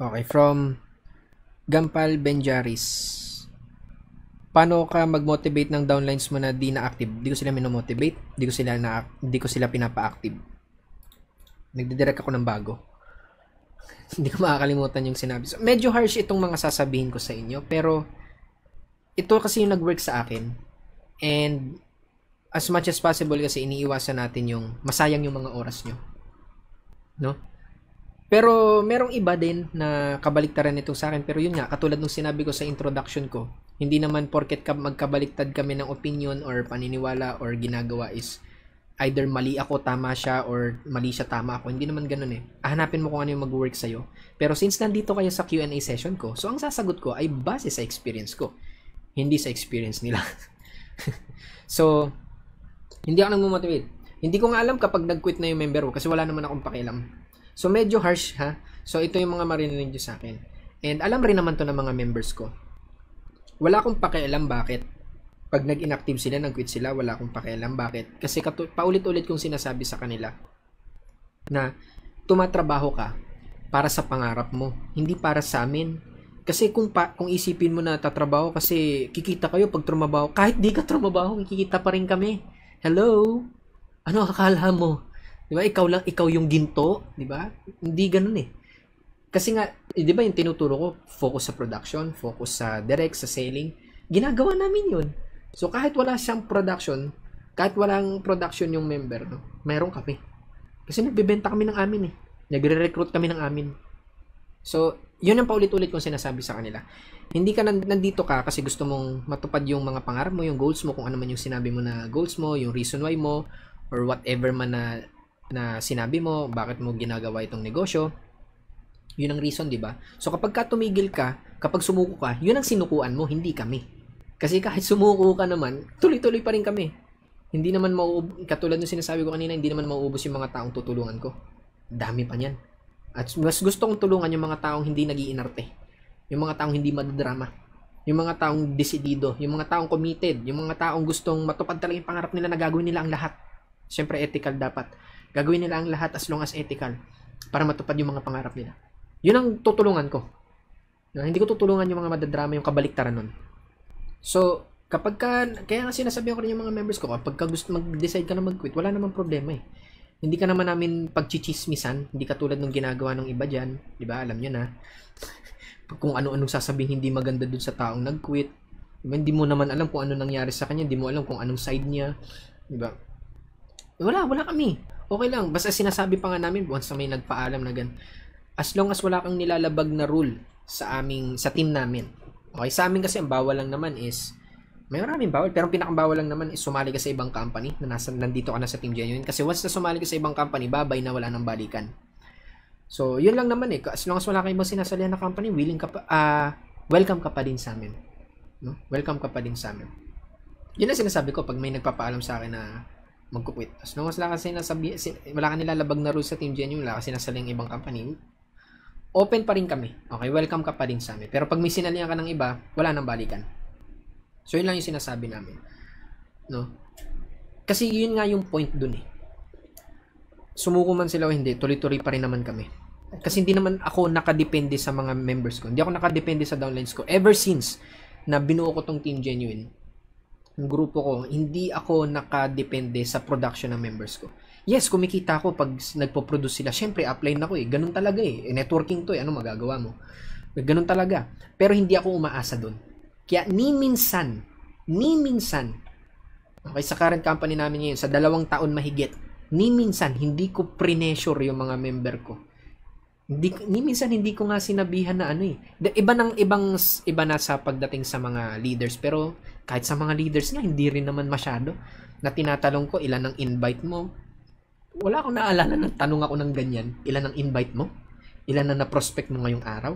Okay, from Gampal Benjaris. Paano ka mag-motivate ng downlines mo na di na-active? Di ko sila minomotivate, di ko sila na di ko sila pinapa-active. Nagdidirect ako ng bago. Hindi ko makakalimutan yung sinabi. So, medyo harsh itong mga sasabihin ko sa inyo, pero ito kasi yung nag-work sa akin. And as much as possible kasi iniiwasan natin yung masayang yung mga oras nyo. No? Pero merong iba din na kabaliktaran nito sa akin. Pero yun nga, katulad nung sinabi ko sa introduction ko, hindi naman porket magkabaliktad kami ng opinion or paniniwala or ginagawa is either mali ako, tama siya, or mali siya, tama ako. Hindi naman ganun eh. Hanapin mo kung ano yung mag-work sa'yo. Pero since nandito kayo sa Q&A session ko, so ang sasagot ko ay base sa experience ko. Hindi sa experience nila. so, hindi ako nang motivate. Hindi ko nga alam kapag nag-quit na yung member ko kasi wala naman akong pakialam So medyo harsh ha. So ito yung mga marinig nyo sa akin. And alam rin naman to ng mga members ko. Wala akong pakialam bakit. Pag nag-inactive sila, nag-quit sila, wala akong pakialam bakit. Kasi paulit-ulit kong sinasabi sa kanila na tumatrabaho ka para sa pangarap mo, hindi para sa amin. Kasi kung pa, kung isipin mo na tatrabaho kasi kikita kayo pag trumabaho, kahit di ka trumabaho, kikita pa rin kami. Hello? Ano akala mo? 'Di ba? Ikaw lang ikaw yung ginto, 'di ba? Hindi ganoon eh. Kasi nga, eh, 'di ba yung tinuturo ko, focus sa production, focus sa direct, sa selling. Ginagawa namin 'yun. So kahit wala siyang production, kahit walang production yung member, no, meron kami. Kasi nagbebenta kami ng amin eh. Nagre-recruit kami ng amin. So, yun ang paulit-ulit kong sinasabi sa kanila. Hindi ka nandito ka kasi gusto mong matupad yung mga pangarap mo, yung goals mo, kung ano man yung sinabi mo na goals mo, yung reason why mo, or whatever man na na sinabi mo, bakit mo ginagawa itong negosyo, yun ang reason, di ba? So kapag ka tumigil ka, kapag sumuko ka, yun ang sinukuan mo, hindi kami. Kasi kahit sumuko ka naman, tuloy-tuloy pa rin kami. Hindi naman mauubos, katulad ng sinasabi ko kanina, hindi naman mauubos yung mga taong tutulungan ko. Dami pa niyan. At mas gusto kong tulungan yung mga taong hindi nagiinarte. Yung mga taong hindi madadrama. Yung mga taong desidido. Yung mga taong committed. Yung mga taong gustong matupad talaga yung pangarap nila na gagawin nila ang lahat. Siyempre ethical dapat. Gagawin nila ang lahat as long as ethical para matupad yung mga pangarap nila. Yun ang tutulungan ko. No, hindi ko tutulungan yung mga madadrama, yung kabaliktaran nun. So, kapag ka, kaya nga sinasabi ko rin yung mga members ko, kapag ka gusto mag-decide ka na mag-quit, wala namang problema eh. Hindi ka naman namin pagchichismisan, hindi katulad ng ginagawa ng iba dyan, di ba, alam nyo na. kung ano-anong sasabihin hindi maganda dun sa taong nag-quit, diba? hindi mo naman alam kung ano nangyari sa kanya, hindi mo alam kung anong side niya, di ba? Wala, wala kami okay lang. Basta sinasabi pa nga namin once na may nagpaalam na gan. As long as wala kang nilalabag na rule sa aming sa team namin. Okay, sa amin kasi ang bawal lang naman is may maraming bawal pero ang pinakabawal lang naman is sumali ka sa ibang company na nasa, nandito ka na sa team genuine kasi once na sumali ka sa ibang company babay na wala nang balikan so yun lang naman eh as long as wala kayo ibang sinasalihan na company willing ka pa uh, welcome ka pa din sa amin no? welcome ka pa din sa amin yun ang sinasabi ko pag may nagpapaalam sa akin na magkukwit. As long as wala kasi nasabi, wala ka nilalabag na rules sa Team Genuine, wala kasi nasa yung ibang company, open pa rin kami. Okay, welcome ka pa rin sa amin. Pero pag may sinalihan ka ng iba, wala nang balikan. So, yun lang yung sinasabi namin. No? Kasi yun nga yung point dun eh. Sumuko man sila o hindi, tuloy-tuloy pa rin naman kami. Kasi hindi naman ako nakadepende sa mga members ko. Hindi ako nakadepende sa downlines ko. Ever since na binuo ko tong Team Genuine, ng grupo ko, hindi ako nakadepende sa production ng members ko. Yes, kumikita ako pag nagpo-produce sila. Siyempre, upline ako eh. Ganun talaga eh. E, Networking to eh. Ano magagawa mo? Ganun talaga. Pero hindi ako umaasa doon. Kaya ni minsan, ni minsan, okay, sa current company namin ngayon, sa dalawang taon mahigit, ni minsan, hindi ko pre pressure yung mga member ko. Hindi, ni minsan, hindi ko nga sinabihan na ano eh. Iba ng ibang, iba na sa pagdating sa mga leaders. Pero, kahit sa mga leaders nga, hindi rin naman masyado na tinatalong ko ilan ang invite mo. Wala akong naalala ng tanong ako ng ganyan, ilan ang invite mo? Ilan na na-prospect mo ngayong araw?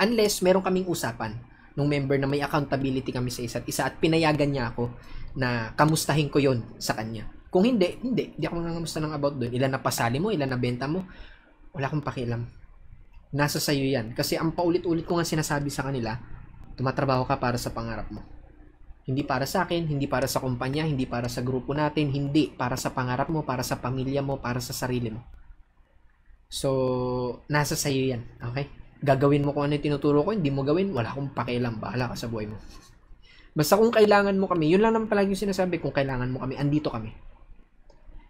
Unless meron kaming usapan nung member na may accountability kami sa isa't isa at pinayagan niya ako na kamustahin ko yon sa kanya. Kung hindi, hindi. Hindi ako nangangamusta ng about doon. Ilan na pasali mo, ilan na benta mo. Wala akong pakialam. Nasa sayo yan. Kasi ang paulit-ulit ko nga sinasabi sa kanila, tumatrabaho ka para sa pangarap mo. Hindi para sa akin, hindi para sa kumpanya, hindi para sa grupo natin, hindi para sa pangarap mo, para sa pamilya mo, para sa sarili mo. So, nasa sa'yo yan. Okay? Gagawin mo kung ano yung tinuturo ko, hindi mo gawin, wala akong pakialam. Bahala ka sa buhay mo. Basta kung kailangan mo kami, yun lang naman palagi yung sinasabi, kung kailangan mo kami, andito kami.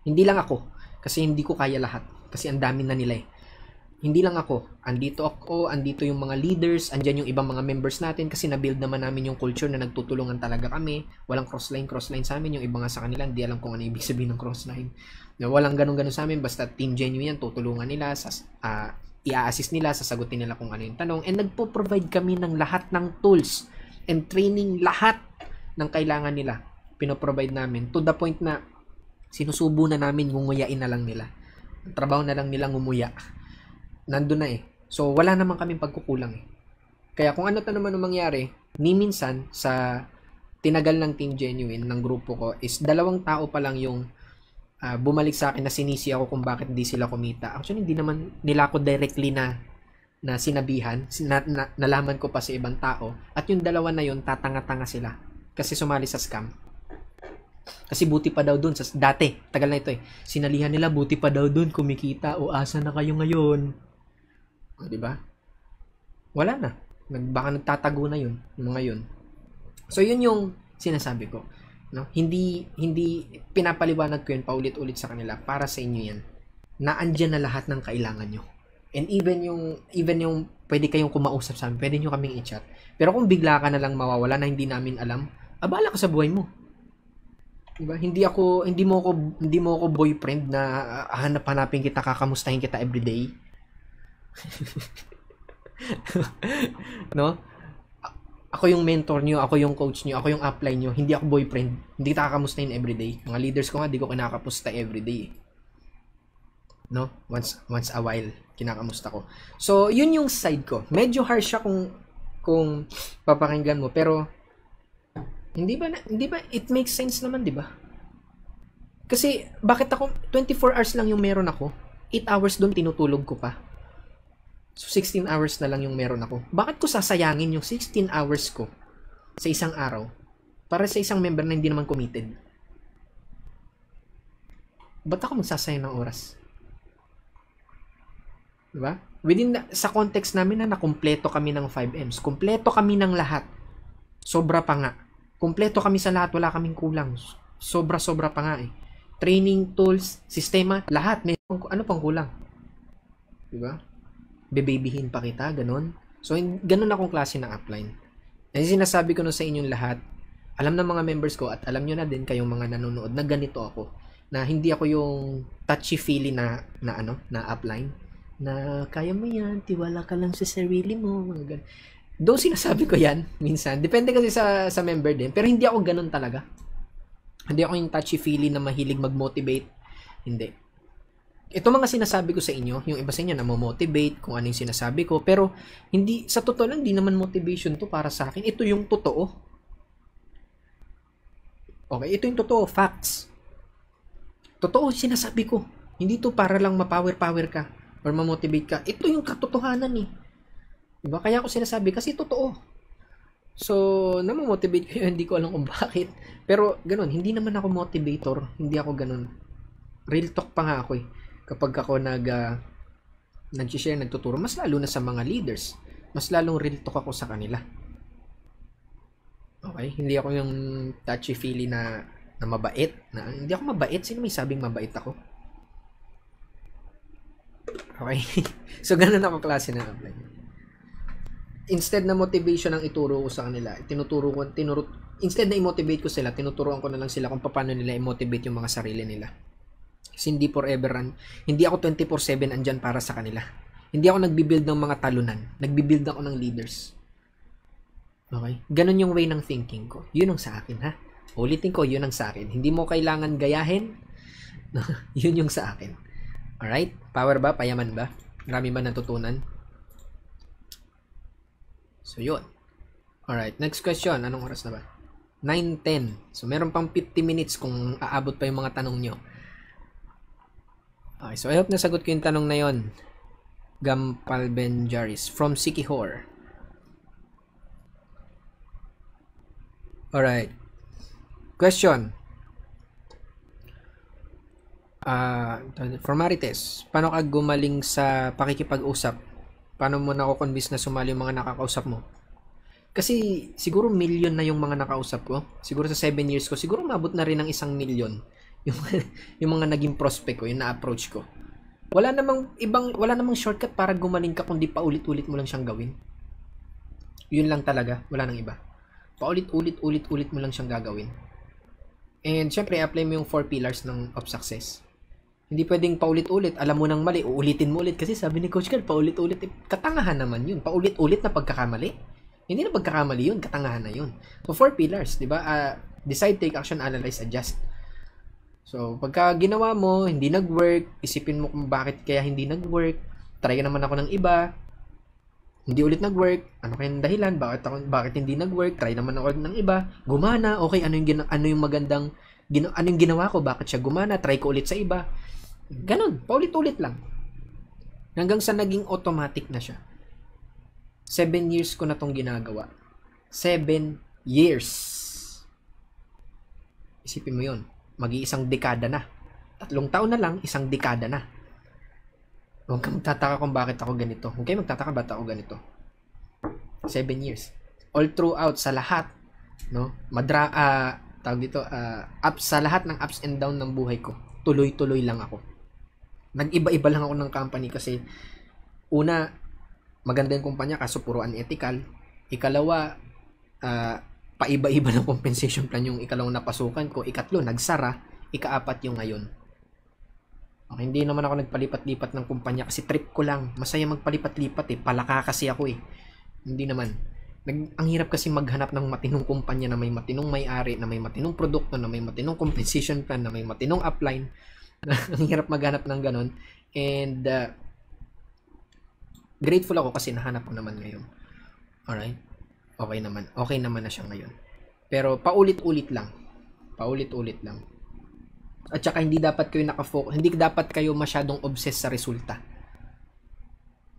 Hindi lang ako, kasi hindi ko kaya lahat. Kasi ang dami na nila eh hindi lang ako, andito ako, andito yung mga leaders, andyan yung ibang mga members natin kasi na-build naman namin yung culture na nagtutulungan talaga kami. Walang crossline, crossline sa amin. Yung iba nga sa kanila, hindi alam kung ano ibig sabihin ng crossline. Na walang ganun-ganun sa amin, basta team genuine yan, tutulungan nila, sa, uh, ah, i-assist nila, sasagutin nila kung ano yung tanong. And nagpo-provide kami ng lahat ng tools and training lahat ng kailangan nila. Pinoprovide namin to the point na sinusubo na namin, ngunguyain na lang nila. Ang trabaho na lang nila ngumuya nandun na eh. So, wala naman kaming pagkukulang eh. Kaya kung ano pa naman ang mangyari, ni sa tinagal ng Team Genuine ng grupo ko is dalawang tao pa lang yung uh, bumalik sa akin na sinisi ako kung bakit hindi sila kumita. Actually, hindi naman nila ako directly na na sinabihan, na, na, nalaman ko pa sa ibang tao. At yung dalawa na yun, tatanga-tanga sila. Kasi sumali sa scam. Kasi buti pa daw dun. Sa, dati, tagal na ito eh. Sinalihan nila, buti pa daw dun, kumikita. O asa na kayo ngayon? 'Di ba? Wala na. Nagbaka nagtatago na 'yun, mga 'yun. So 'yun yung sinasabi ko, no? Hindi hindi pinapaliwanag ko 'yun paulit-ulit sa kanila para sa inyo 'yan. Naandiyan na lahat ng kailangan nyo. And even yung even yung pwede kayong kumausap sa amin, pwede nyo kaming i-chat. Pero kung bigla ka na lang mawawala na hindi namin alam, abala ah, ka sa buhay mo. Diba? Hindi ako hindi mo ako hindi mo ako boyfriend na uh, hanap-hanapin kita, kakamustahin kita every day. no? Ako yung mentor niyo, ako yung coach niyo, ako yung apply niyo, hindi ako boyfriend. Hindi kita kakamustahin everyday. Mga leaders ko nga, di ko kinakapusta everyday. No? Once once a while, kinakamusta ko. So, yun yung side ko. Medyo harsh siya kung kung papakinggan mo, pero hindi ba na, hindi ba it makes sense naman, di ba? Kasi bakit ako 24 hours lang yung meron ako? 8 hours doon tinutulog ko pa So, 16 hours na lang yung meron ako. Bakit ko sasayangin yung 16 hours ko sa isang araw para sa isang member na hindi naman committed? Ba't ako magsasayang ng oras? Diba? Within the, sa context namin na nakumpleto kami ng 5Ms. Kumpleto kami ng lahat. Sobra pa nga. Kumpleto kami sa lahat. Wala kaming kulang. Sobra-sobra pa nga eh. Training, tools, sistema, lahat. May, ano pang kulang? Diba? bebabyhin pa kita, ganun. So, ganun akong klase ng upline. Kasi sinasabi ko na sa inyong lahat, alam ng mga members ko at alam nyo na din kayong mga nanonood na ganito ako. Na hindi ako yung touchy-feely na, na ano, na upline. Na kaya mo yan, tiwala ka lang sa sarili mo, mga ganun. Though sinasabi ko yan, minsan. Depende kasi sa, sa member din. Pero hindi ako ganun talaga. Hindi ako yung touchy-feely na mahilig mag-motivate. Hindi ito mga sinasabi ko sa inyo, yung iba sa inyo na motivate kung ano yung sinasabi ko, pero hindi sa totoo lang hindi naman motivation to para sa akin. Ito yung totoo. Okay, ito yung totoo, facts. Totoo sinasabi ko. Hindi to para lang mapower-power ka or ma-motivate ka. Ito yung katotohanan eh. Diba? Kaya ako sinasabi kasi totoo. So, namomotivate kayo, hindi ko alam kung bakit. Pero, ganun, hindi naman ako motivator. Hindi ako ganun. Real talk pa nga ako eh kapag ako nag uh, nag-share, nagtuturo, mas lalo na sa mga leaders, mas lalong real talk ako sa kanila. Okay? Hindi ako yung touchy-feely na, na mabait. Na, hindi ako mabait. Sino may sabing mabait ako? Okay? so, ganun ako klase na apply. Instead na motivation ang ituro ko sa kanila, tinuturo ko, tinuro, instead na i-motivate ko sila, tinuturuan ko na lang sila kung paano nila i-motivate yung mga sarili nila. Kasi hindi forever run. Hindi ako 24-7 andiyan para sa kanila. Hindi ako nagbi-build ng mga talunan. nagbi-build ako ng leaders. Okay? Ganun yung way ng thinking ko. Yun ang sa akin, ha? Ulitin ko, yun ang sa akin. Hindi mo kailangan gayahin. yun yung sa akin. All right? Power ba? Payaman ba? Marami ba natutunan? So, yun. All right, next question. Anong oras na ba? 9.10. So, meron pang 50 minutes kung aabot pa yung mga tanong niyo. Okay, so I hope nasagot ko yung tanong na yon. Gampal Benjaris from Sikihor. Alright. Question. Uh, ah, for Marites, paano ka gumaling sa pakikipag-usap? Paano mo nako-convince na sumali yung mga nakakausap mo? Kasi siguro million na yung mga nakausap ko. Siguro sa 7 years ko, siguro mabot na rin ng isang million yung, yung mga naging prospect ko, yung na-approach ko. Wala namang ibang wala namang shortcut para gumaling ka kundi paulit-ulit mo lang siyang gawin. Yun lang talaga, wala nang iba. Paulit-ulit-ulit-ulit mo lang siyang gagawin. And syempre, apply mo yung four pillars ng of success. Hindi pwedeng paulit-ulit, alam mo nang mali, uulitin mo ulit kasi sabi ni Coach Carl, paulit-ulit, eh, katangahan naman yun. Paulit-ulit na pagkakamali. Hindi na pagkakamali yun, katangahan na yun. So, four pillars, di ba? Uh, decide, take action, analyze, adjust So, pagka ginawa mo, hindi nag-work, isipin mo kung bakit kaya hindi nag-work, try naman ako ng iba, hindi ulit nag-work, ano kayang dahilan, bakit, ako, bakit hindi nag-work, try naman ako ng iba, gumana, okay, ano yung, gina, ano yung magandang, gina, ano yung ginawa ko, bakit siya gumana, try ko ulit sa iba. Ganon, paulit-ulit lang. Hanggang sa naging automatic na siya. Seven years ko na tong ginagawa. Seven years. Isipin mo yon mag-iisang dekada na. Tatlong taon na lang, isang dekada na. Huwag kang magtataka kung bakit ako ganito. Huwag kayo magtataka ba't ako ganito. Seven years. All throughout, sa lahat, no? Madra, uh, tawag dito, uh, ah, ups, sa lahat ng ups and down ng buhay ko, tuloy-tuloy lang ako. Nag-iba-iba lang ako ng company kasi, una, maganda yung kumpanya kaso puro unethical. Ikalawa, uh, paiba-iba ng compensation plan yung ikalawang napasukan ko, ikatlo nagsara, ikaapat yung ngayon. Okay, hindi naman ako nagpalipat-lipat ng kumpanya kasi trip ko lang. Masaya magpalipat-lipat eh, palaka kasi ako eh. Hindi naman. Nag, ang hirap kasi maghanap ng matinong kumpanya na may matinong may-ari, na may matinong produkto, na may matinong compensation plan, na may matinong upline. ang hirap maghanap ng ganun. And uh, grateful ako kasi nahanap ko naman ngayon. Alright? Okay naman. Okay naman na siya ngayon. Pero paulit-ulit lang. Paulit-ulit lang. At saka hindi dapat kayo nakafocus, hindi dapat kayo masyadong obsessed sa resulta.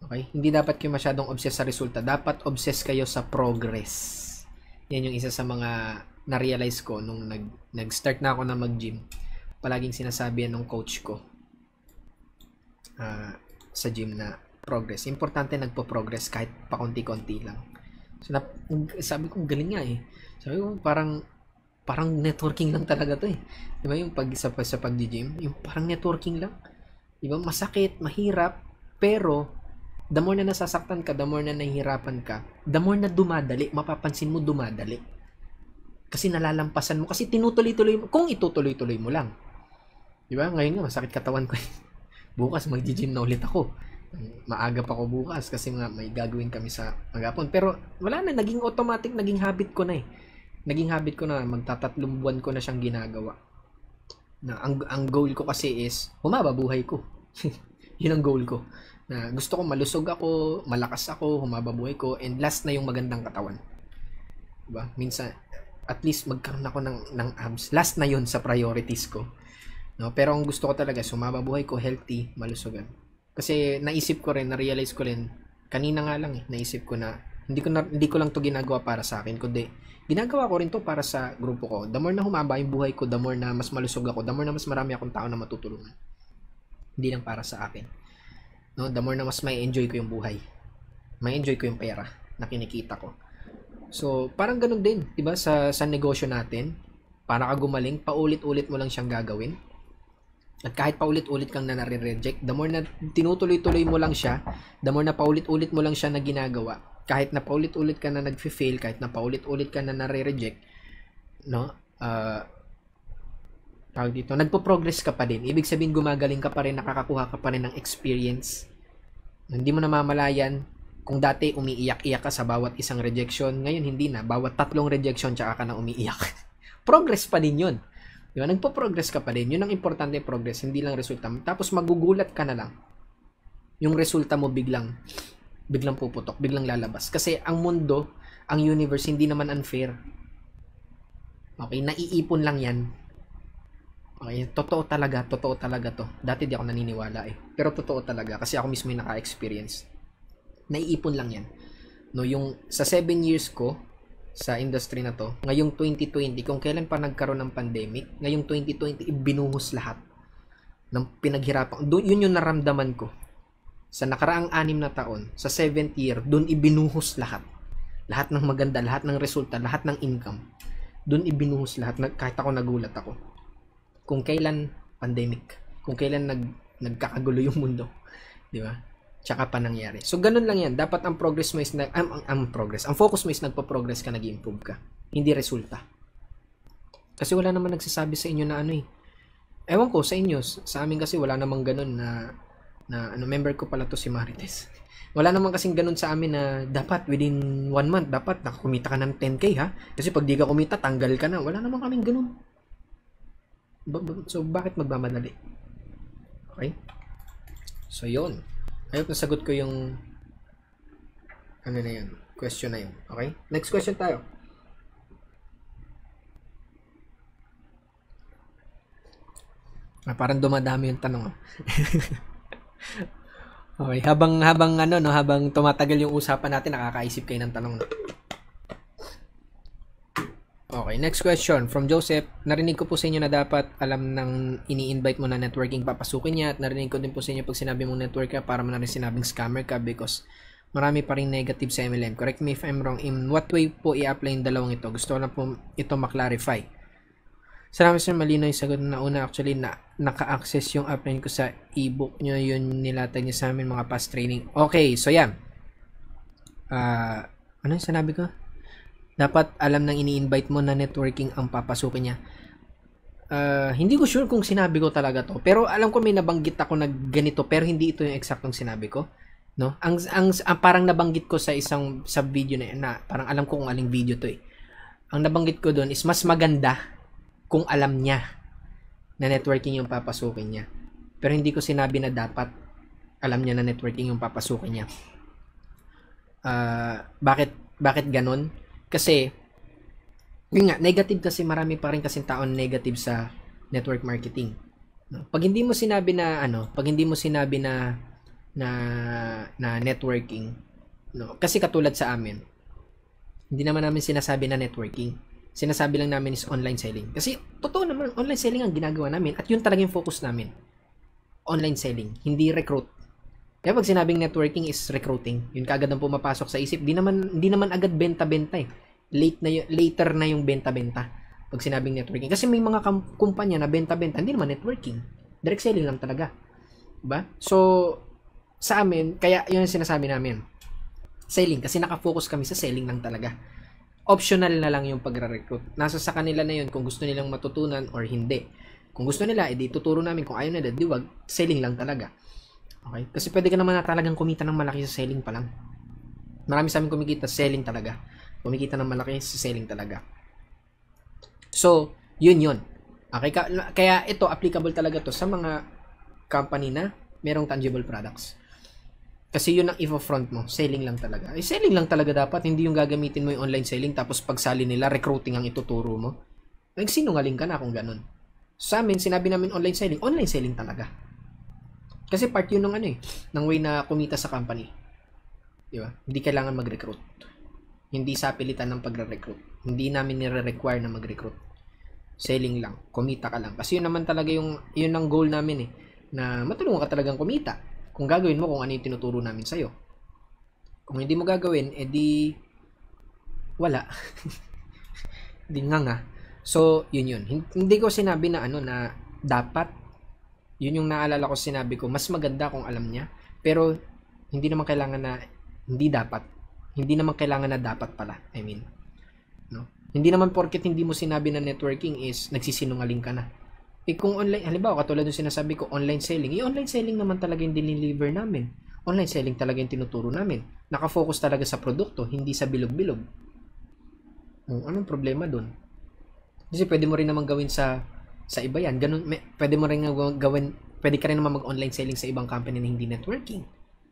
Okay? Hindi dapat kayo masyadong obsessed sa resulta. Dapat obsessed kayo sa progress. Yan yung isa sa mga na-realize ko nung nag, nag-start na ako na mag-gym. Palaging sinasabi yan ng coach ko uh, sa gym na progress. Importante nagpo-progress kahit pakunti-konti lang. Sinap, sabi ko, galing nga eh. Sabi ko, parang, parang networking lang talaga to eh. Di ba yung pag sa, sa pag-gym, yung parang networking lang. Di ba? Masakit, mahirap, pero the more na nasasaktan ka, the more na nahihirapan ka, the more na dumadali, mapapansin mo dumadali. Kasi nalalampasan mo, kasi tinutuloy-tuloy mo, kung itutuloy-tuloy mo lang. Di ba? Ngayon nga, masakit katawan ko. Eh. Bukas mag-gym na ulit ako maaga pa ko bukas kasi nga may gagawin kami sa magapon. Pero wala na, naging automatic, naging habit ko na eh. Naging habit ko na, magtatatlong buwan ko na siyang ginagawa. Na, ang, ang goal ko kasi is, humaba buhay ko. Yun ang goal ko. Na gusto ko malusog ako, malakas ako, humaba buhay ko, and last na yung magandang katawan. Diba? Minsan, at least magkaroon ako ng, ng abs. Last na yun sa priorities ko. No? Pero ang gusto ko talaga, sumaba buhay ko, healthy, malusugan. Kasi naisip ko rin, na-realize ko rin, kanina nga lang eh, naisip ko na, hindi ko, na, hindi ko lang to ginagawa para sa akin, kundi ginagawa ko rin to para sa grupo ko. The more na humaba yung buhay ko, the more na mas malusog ako, the more na mas marami akong tao na matutulungan. Hindi lang para sa akin. No, the more na mas may enjoy ko yung buhay. May enjoy ko yung pera na kinikita ko. So, parang ganun din, 'di ba? Sa sa negosyo natin, para ka gumaling, paulit-ulit mo lang siyang gagawin at kahit paulit-ulit kang na nare-reject, the more na tinutuloy-tuloy mo lang siya, the more na paulit-ulit mo lang siya na ginagawa, kahit na paulit-ulit ka na nagfi-fail, kahit na paulit-ulit ka na nare-reject, no? Uh, tawag dito, nagpo-progress ka pa din. Ibig sabihin, gumagaling ka pa rin, nakakakuha ka pa rin ng experience. Hindi mo namamalayan kung dati umiiyak-iyak ka sa bawat isang rejection, ngayon hindi na. Bawat tatlong rejection, tsaka ka na umiiyak. progress pa din yun. Di ba? Nagpo-progress ka pa rin. Yun ang importante progress, hindi lang resulta mo. Tapos magugulat ka na lang. Yung resulta mo biglang biglang puputok, biglang lalabas. Kasi ang mundo, ang universe, hindi naman unfair. Okay, naiipon lang yan. Okay, totoo talaga, totoo talaga to. Dati di ako naniniwala eh. Pero totoo talaga kasi ako mismo yung naka-experience. Naiipon lang yan. No, yung sa 7 years ko, sa industry na to, ngayong 2020, kung kailan pa nagkaroon ng pandemic, ngayong 2020, ibinuhos lahat ng pinaghirapan. Doon, yun yung naramdaman ko. Sa nakaraang anim na taon, sa 7th year, doon ibinuhos lahat. Lahat ng maganda, lahat ng resulta, lahat ng income. Doon ibinuhos lahat. Kahit ako nagulat ako. Kung kailan pandemic, kung kailan nag, nagkakagulo yung mundo. Di ba? tsaka pa nangyari. So, ganun lang yan. Dapat ang progress mo is, nag, ang, ang, ang progress, ang focus mo is nagpo-progress ka, nag-improve ka. Hindi resulta. Kasi wala naman nagsasabi sa inyo na ano eh. Ewan ko, sa inyo, sa amin kasi wala namang ganun na, na ano, member ko pala to si Marites. Wala naman kasing ganun sa amin na dapat within one month, dapat nakakumita ka ng 10k ha. Kasi pag di ka kumita, tanggal ka na. Wala naman kaming ganun. So, bakit magmamadali? Okay? So, yon I hope nasagot ko yung ano na yun, question na yun. Okay? Next question tayo. Ah, parang dumadami yung tanong. Ah. okay, habang habang ano no, habang tumatagal yung usapan natin, nakakaisip kayo ng tanong. No? Okay, next question from Joseph. Narinig ko po sa inyo na dapat alam ng ini-invite mo na networking papasukin niya at narinig ko din po sa inyo pag sinabi mong networker para mo na rin sinabing scammer ka because marami pa rin negative sa MLM. Correct me if I'm wrong. In what way po i-apply yung dalawang ito? Gusto ko na po ito maklarify. Salamat sir, malino yung sagot na una. Actually, na, naka-access yung upline ko sa ebook nyo. Yun nilatag niya sa amin mga past training. Okay, so yan. Uh, ano yung sinabi ko? Dapat alam ng ini-invite mo na networking ang papasukin niya. Uh, hindi ko sure kung sinabi ko talaga to. Pero alam ko may nabanggit ako na ganito pero hindi ito yung eksaktong sinabi ko. No? Ang, ang, ang parang nabanggit ko sa isang sa video na, na parang alam ko kung aling video to eh. Ang nabanggit ko doon is mas maganda kung alam niya na networking yung papasukin niya. Pero hindi ko sinabi na dapat alam niya na networking yung papasukin niya. Uh, bakit bakit ganun? Kasi, yun nga, negative kasi marami pa rin kasi taon negative sa network marketing. No? Pag hindi mo sinabi na ano, pag hindi mo sinabi na na na networking, no? Kasi katulad sa amin, hindi naman namin sinasabi na networking. Sinasabi lang namin is online selling. Kasi totoo naman, online selling ang ginagawa namin at yun talaga yung focus namin. Online selling, hindi recruit. Kaya pag sinabing networking is recruiting, yun kaagad ang pumapasok sa isip. Di naman, di naman agad benta-benta eh. Late na yun, later na yung benta-benta pag sinabing networking. Kasi may mga kumpanya na benta-benta, hindi naman networking. Direct selling lang talaga. Diba? So, sa amin, kaya yun ang sinasabi namin. Selling, kasi nakafocus kami sa selling lang talaga. Optional na lang yung pagre-recruit. Nasa sa kanila na yun kung gusto nilang matutunan or hindi. Kung gusto nila, edi eh, tuturo namin. Kung ayaw nila, di wag. selling lang talaga. Okay? Kasi pwede ka naman na talagang kumita ng malaki sa selling pa lang. Marami sa amin kumikita selling talaga. Kumikita ng malaki sa selling talaga. So, yun yun. Okay, kaya ito applicable talaga to sa mga company na merong tangible products. Kasi yun ang ifo-front mo. Selling lang talaga. Eh, selling lang talaga dapat. Hindi yung gagamitin mo yung online selling tapos pagsali nila, recruiting ang ituturo mo. Nagsinungaling ka na kung ganun. Sa amin, sinabi namin online selling. Online selling talaga. Kasi part yun ng ano eh, ng way na kumita sa company. Di ba? Hindi kailangan mag-recruit. Hindi sa pilitan ng pagre-recruit. Hindi namin nire-require na mag-recruit. Selling lang. Kumita ka lang. Kasi yun naman talaga yung, yun ang goal namin eh. Na matulungan ka talagang kumita. Kung gagawin mo kung ano yung tinuturo namin sa'yo. Kung hindi mo gagawin, edi wala. Hindi nga nga. So, yun yun. Hindi ko sinabi na ano na dapat yun yung naalala ko sinabi ko, mas maganda kung alam niya. Pero hindi naman kailangan na hindi dapat. Hindi naman kailangan na dapat pala. I mean, no? Hindi naman porket hindi mo sinabi na networking is nagsisinungaling ka na. Eh kung online, halimbawa katulad ng sinasabi ko, online selling. Eh online selling naman talaga yung deliver namin. Online selling talaga yung tinuturo namin. Nakafocus talaga sa produkto, hindi sa bilog-bilog. Oh, anong problema dun? Kasi pwede mo rin naman gawin sa sa iba yan. Ganun, may, pwede mo rin gawin, pwede ka rin naman mag-online selling sa ibang company na hindi networking.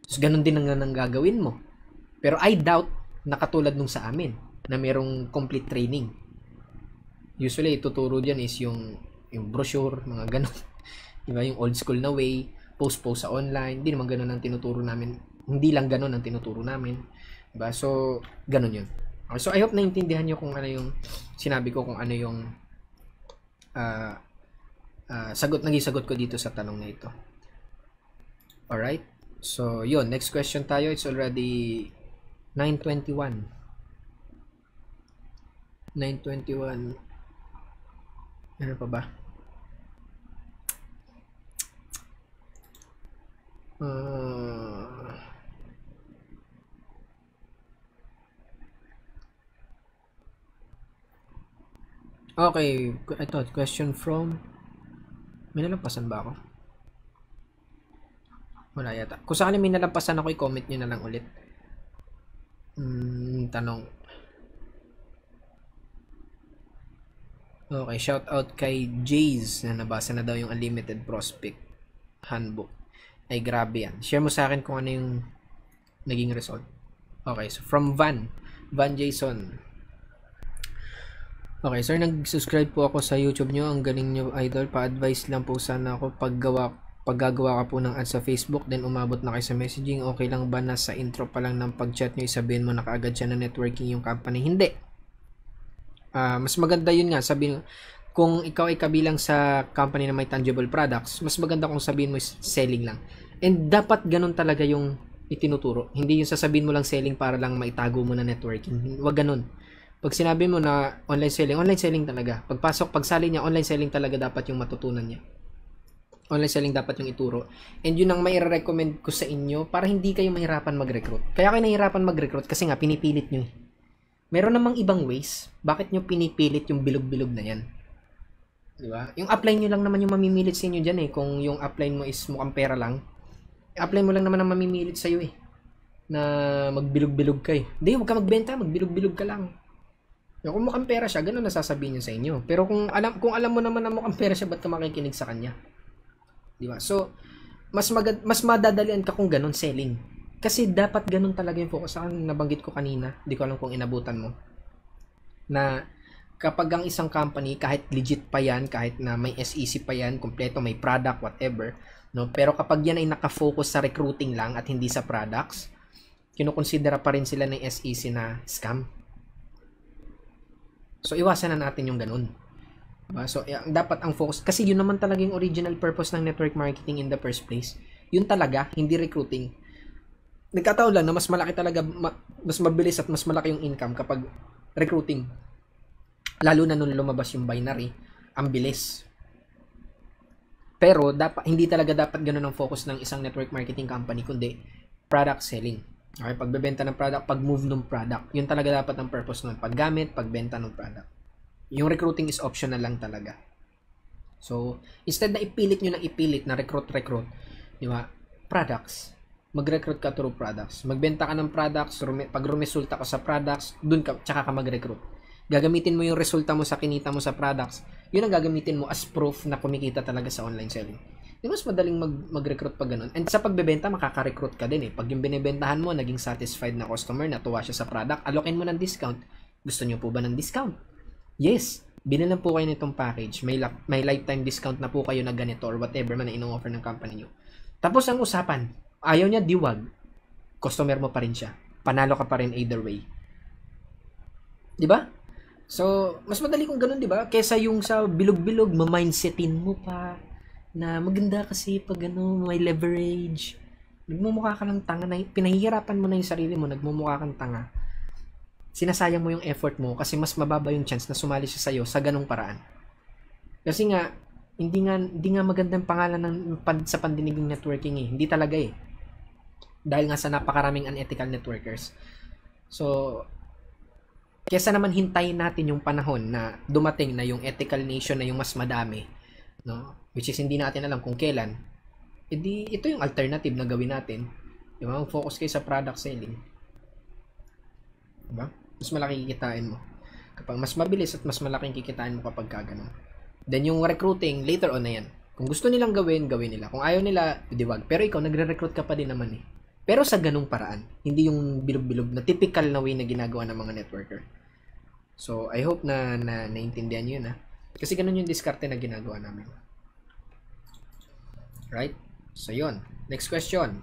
So, ganun din ang, ang gagawin mo. Pero I doubt na katulad nung sa amin na merong complete training. Usually, ituturo dyan is yung, yung brochure, mga ganun. diba? Yung old school na way, post-post sa online. Hindi naman ganun ang tinuturo namin. Hindi lang ganun ang tinuturo namin. Diba? So, ganun yun. So, I hope naintindihan nyo kung ano yung sinabi ko, kung ano yung uh, uh, sagot naging sagot ko dito sa tanong na ito. Alright? So, yun. Next question tayo. It's already 9.21. 9.21. Ano pa ba? Uh, okay. Ito. Question from may nalampasan ba ako? Wala yata. Kung sakali may nalampasan ako, i-comment nyo na lang ulit. Mm, tanong. Okay, shout out kay Jays na nabasa na daw yung Unlimited Prospect Handbook. Ay, grabe yan. Share mo sa akin kung ano yung naging result. Okay, so from Van. Van Jason. Okay, sir, nag-subscribe po ako sa YouTube nyo. Ang galing nyo, idol. Pa-advise lang po sana ako paggawa, paggagawa ka po ng ad sa Facebook, then umabot na kayo sa messaging. Okay lang ba na sa intro pa lang ng pag-chat nyo, isabihin mo na kaagad siya na networking yung company? Hindi. Uh, mas maganda yun nga, sabihin kung ikaw ay kabilang sa company na may tangible products, mas maganda kung sabihin mo selling lang. And dapat ganun talaga yung itinuturo. Hindi yung sasabihin mo lang selling para lang maitago mo na networking. Huwag ganun pag sinabi mo na online selling, online selling talaga. Pagpasok, pagsali niya, online selling talaga dapat yung matutunan niya. Online selling dapat yung ituro. And yun ang may recommend ko sa inyo para hindi kayo mahirapan mag-recruit. Kaya kayo nahirapan mag-recruit kasi nga pinipilit nyo. Eh. Meron namang ibang ways, bakit nyo pinipilit yung bilog-bilog na yan? Di ba? Yung apply nyo lang naman yung mamimilit sa inyo dyan eh. Kung yung upline mo is mukhang pera lang, apply mo lang naman ang mamimilit sa'yo eh na magbilog-bilog ka eh. Hindi, huwag ka magbenta, magbilog-bilog ka lang. Yung kung mukhang pera siya, ganun nasasabihin niya sa inyo. Pero kung alam kung alam mo naman na mukhang pera siya, ba't ka makikinig sa kanya? 'Di ba? So mas magad, mas madadalian ka kung ganun selling. Kasi dapat ganun talaga yung focus sa nabanggit ko kanina. di ko alam kung inabutan mo. Na kapag ang isang company kahit legit pa yan, kahit na may SEC pa yan, kumpleto may product whatever, no? Pero kapag yan ay nakafocus sa recruiting lang at hindi sa products, kinukonsidera pa rin sila ng SEC na scam So, iwasan na natin yung ganun. Diba? So, eh, dapat ang focus, kasi yun naman talaga yung original purpose ng network marketing in the first place. Yun talaga, hindi recruiting. Nagkataon lang na mas malaki talaga, mas mabilis at mas malaki yung income kapag recruiting. Lalo na nung lumabas yung binary, ang bilis. Pero dapat hindi talaga dapat ganun ang focus ng isang network marketing company kundi product selling. Okay, pagbebenta ng product, pag-move ng product. Yun talaga dapat ang purpose ng Paggamit, pagbenta ng product. Yung recruiting is optional lang talaga. So, instead na ipilit nyo ng ipilit na recruit-recruit, di ba? Products. Mag-recruit ka through products. Magbenta ka ng products, rumi- pag rumisulta ka sa products, dun ka, tsaka ka mag-recruit. Gagamitin mo yung resulta mo sa kinita mo sa products, yun ang gagamitin mo as proof na kumikita talaga sa online selling. Di mas madaling mag, mag-recruit pag ganun. And sa pagbebenta, makaka-recruit ka din eh. Pag yung binibentahan mo, naging satisfied na customer, natuwa siya sa product, alokin mo ng discount. Gusto niyo po ba ng discount? Yes! Binalan po kayo nitong package. May, may lifetime discount na po kayo na ganito or whatever man na ino-offer ng company niyo. Tapos ang usapan, ayaw niya diwag. Customer mo pa rin siya. Panalo ka pa rin either way. 'Di ba? So, mas madali kung ganun, 'di ba? Kaysa yung sa bilog-bilog, ma-mindsetin mo pa na maganda kasi pag ano, may leverage. Nagmumukha ka ng tanga, na, pinahihirapan mo na yung sarili mo, nagmumukha kang tanga. Sinasayang mo yung effort mo kasi mas mababa yung chance na sumali siya sa'yo sa ganong paraan. Kasi nga, hindi nga, hindi nga magandang pangalan ng, sa pandinig ng networking eh. Hindi talaga eh. Dahil nga sa napakaraming unethical networkers. So, kesa naman hintayin natin yung panahon na dumating na yung ethical nation na yung mas madami, no? which is hindi natin alam kung kailan, edi ito yung alternative na gawin natin. Diba? Mag-focus kayo sa product selling. Diba? Mas malaki kikitain mo. Kapag mas mabilis at mas malaking kikitain mo kapag kagano. Then yung recruiting, later on na yan. Kung gusto nilang gawin, gawin nila. Kung ayaw nila, diwag. Pero ikaw, nagre-recruit ka pa din naman eh. Pero sa ganung paraan, hindi yung bilog-bilog na typical na way na ginagawa ng mga networker. So, I hope na, na naintindihan niyo na Kasi ganun yung diskarte na ginagawa namin. Right? So, yon Next question.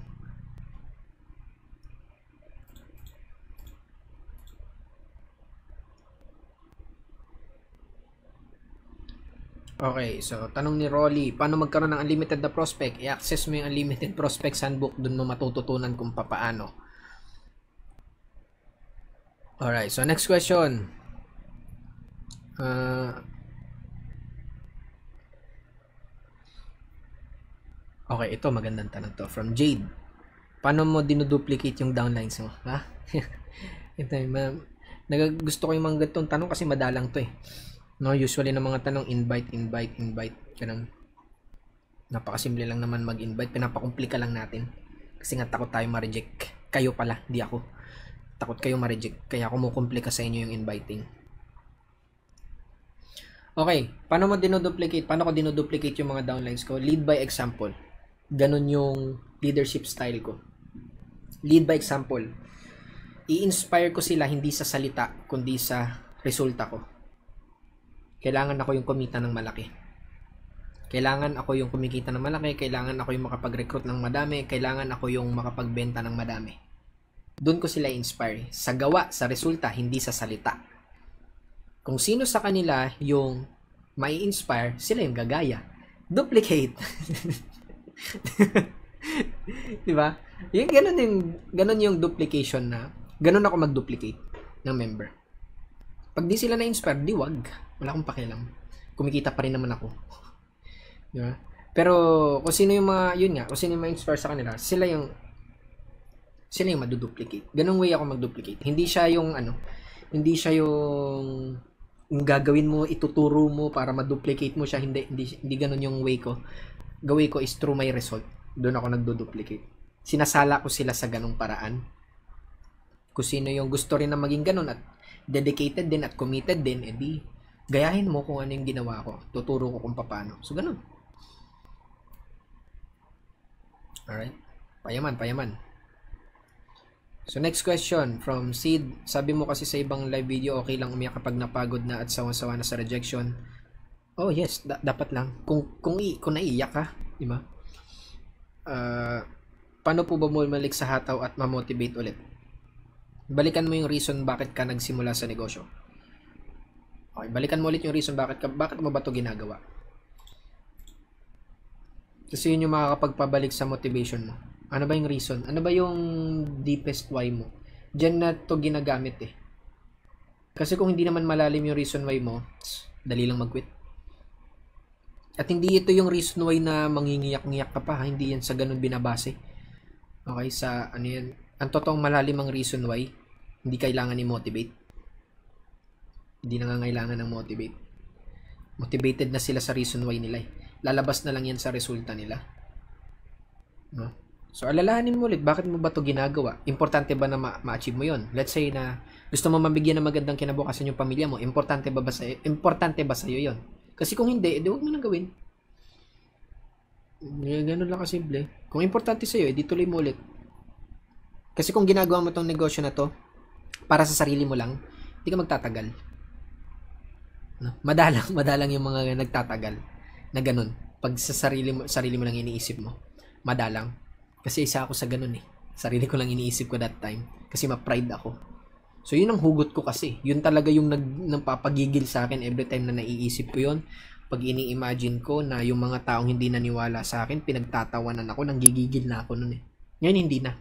Okay, so tanong ni Rolly, paano magkaroon ng unlimited na prospect? I-access mo yung unlimited prospects handbook, dun mo matututunan kung papaano. Alright, so next question. Uh, Okay, ito magandang tanong to. From Jade. Paano mo dinuduplicate yung downlines mo? Ha? ito, ma- nagagusto ko yung mga ganitong tanong kasi madalang to eh. No, usually ng mga tanong, invite, invite, invite. Ganun. Napakasimple lang naman mag-invite. Pinapakumplika lang natin. Kasi nga takot tayo ma-reject. Kayo pala, di ako. Takot kayo ma-reject. Kaya kumukumplika sa inyo yung inviting. Okay, paano mo dinuduplicate? Paano ko dinuduplicate yung mga downlines ko? Lead by example ganun yung leadership style ko. Lead by example. I-inspire ko sila hindi sa salita, kundi sa resulta ko. Kailangan ako yung kumita ng malaki. Kailangan ako yung kumikita ng malaki, kailangan ako yung makapag-recruit ng madami, kailangan ako yung makapagbenta ng madami. Doon ko sila inspire. Sa gawa, sa resulta, hindi sa salita. Kung sino sa kanila yung may inspire, sila yung gagaya. Duplicate. 'Di ba? Yung ganun din, ganun yung duplication na. Ganun ako mag-duplicate ng member. Pag di sila na-inspire, di wag. Wala akong pakialam. Kumikita pa rin naman ako. 'Di ba? Pero kung sino yung mga yun nga, kung sino yung ma-inspire sa kanila, sila yung sila yung maduduplicate. Ganung way ako mag-duplicate. Hindi siya yung ano, hindi siya yung yung gagawin mo, ituturo mo para ma-duplicate mo siya. Hindi, hindi, hindi ganun yung way ko gawin ko is through my result. Doon ako nagduduplicate. Sinasala ko sila sa ganong paraan. Kung sino yung gusto rin na maging ganun at dedicated din at committed din, edi gayahin mo kung ano yung ginawa ko. Tuturo ko kung paano. So, ganun. Alright. Payaman, payaman. So next question from Sid. Sabi mo kasi sa ibang live video, okay lang umiyak kapag napagod na at sawa-sawa na sa rejection. Oh yes, da- dapat lang. Kung kung i kung naiyak ka, di ba? Uh, paano po ba bumalik sa hataw at ma-motivate ulit? Balikan mo yung reason bakit ka nagsimula sa negosyo. Okay, balikan mo ulit yung reason bakit ka bakit mo ba 'to ginagawa. Kasi yun yung makakapagpabalik sa motivation mo. Ano ba yung reason? Ano ba yung deepest why mo? Diyan na 'to ginagamit eh. Kasi kung hindi naman malalim yung reason why mo, dali lang mag-quit. At hindi ito yung reason why na mangingiyak-ngiyak ka pa. Hindi yan sa ganun binabase. Okay, sa ano yan. Ang totoong malalim ang reason why, hindi kailangan i-motivate. Hindi nangangailangan ng motivate. Motivated na sila sa reason why nila eh. Lalabas na lang yan sa resulta nila. No? So, alalahanin mo ulit, bakit mo ba to ginagawa? Importante ba na ma- ma-achieve mo yon Let's say na gusto mo mabigyan ng magandang kinabukasan yung pamilya mo, importante ba, ba sa importante ba sa iyo yon? Kasi kung hindi, edi huwag mo nang gawin. Eh, ganun lang kasimple. Kung importante sa'yo, edi tuloy mo ulit. Kasi kung ginagawa mo tong negosyo na to, para sa sarili mo lang, hindi ka magtatagal. No? Madalang, madalang yung mga nagtatagal na ganun. Pag sa sarili mo, sarili mo lang iniisip mo. Madalang. Kasi isa ako sa ganun eh. Sarili ko lang iniisip ko that time. Kasi ma-pride ako. So yun ang hugot ko kasi. Yun talaga yung nag, nagpapagigil sa akin every time na naiisip ko yun. Pag ini-imagine ko na yung mga taong hindi naniwala sa akin, pinagtatawanan ako, nang gigigil na ako nun eh. Ngayon hindi na.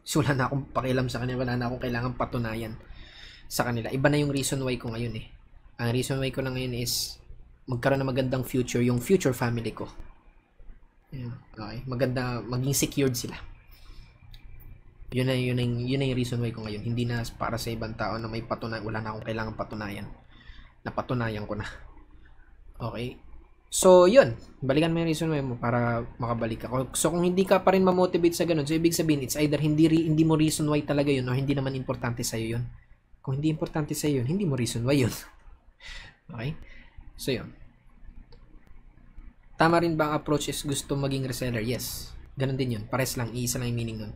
So wala na akong pakialam sa kanila, wala na akong kailangan patunayan sa kanila. Iba na yung reason why ko ngayon eh. Ang reason why ko na ngayon is magkaroon ng magandang future yung future family ko. Yeah. Okay. Maganda, maging secured sila. Yun na yun ang yun ang reason why ko ngayon. Hindi na para sa ibang tao na may patunay, wala na akong kailangan patunayan. Napatunayan ko na. Okay? So, yun. Balikan mo yung reason mo para makabalik ako. So, kung hindi ka pa rin mamotivate sa ganun, so ibig sabihin, it's either hindi, hindi mo reason why talaga yun o hindi naman importante sa'yo yun. Kung hindi importante sa'yo yun, hindi mo reason why yun. okay? So, yun. Tama rin ba ang approach is gusto maging reseller? Yes. Ganun din yun. Pares lang. Iisa lang yung meaning nun.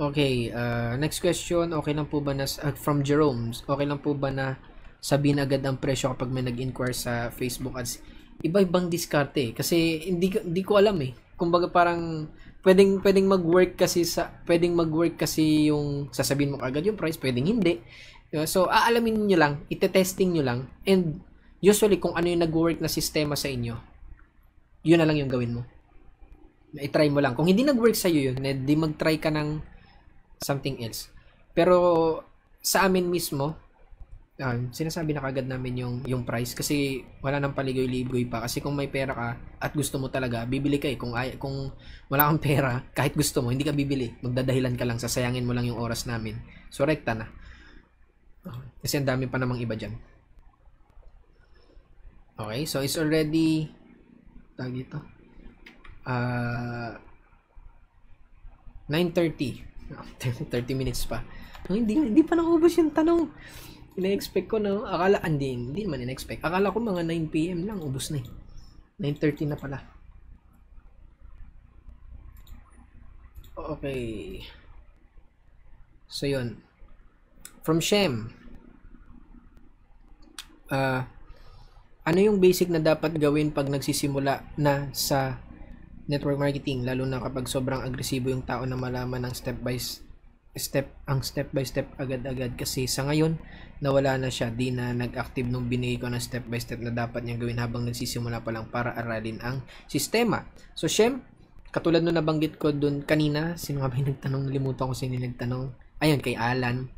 Okay, uh, next question. Okay lang po ba na, uh, from Jerome's, okay lang po ba na sabihin agad ang presyo kapag may nag-inquire sa Facebook ads? Iba-ibang diskarte eh. Kasi hindi, hindi ko alam eh. Kumbaga parang pwedeng pwedeng mag-work kasi sa pwedeng mag-work kasi yung sasabihin mo agad yung price, pwedeng hindi. Uh, so aalamin niyo lang, ite-testing niyo lang and usually kung ano yung nag-work na sistema sa inyo, yun na lang yung gawin mo. I-try mo lang. Kung hindi nag-work sa iyo yun, hindi eh, mag-try ka ng something else. Pero sa amin mismo, uh, sinasabi na kagad namin yung, yung price kasi wala nang paligoy-ligoy pa. Kasi kung may pera ka at gusto mo talaga, bibili ka eh. Kung, ay, kung wala kang pera, kahit gusto mo, hindi ka bibili. Magdadahilan ka lang, sasayangin mo lang yung oras namin. So, rekta na. Kasi ang dami pa namang iba dyan. Okay, so it's already tag dito. Uh, ah, 9.30 30 minutes pa. No, hindi, hindi pa naubos yung tanong. Ina-expect ko na, akala, ah, hindi, hindi man ina-expect. Akala ko mga 9pm lang, ubos na eh. 9.30 na pala. Okay. So, yun. From Shem. Uh, ano yung basic na dapat gawin pag nagsisimula na sa network marketing lalo na kapag sobrang agresibo yung tao na malaman ng step by step ang step by step agad-agad kasi sa ngayon nawala na siya di na nag-active nung binigay ko ng step by step na dapat niya gawin habang nagsisimula pa lang para aralin ang sistema. So shem katulad nung nabanggit ko dun kanina, sino nga ba yung nagtanong? Nalimutan ko sino yung nagtanong. Ayun, kay Alan.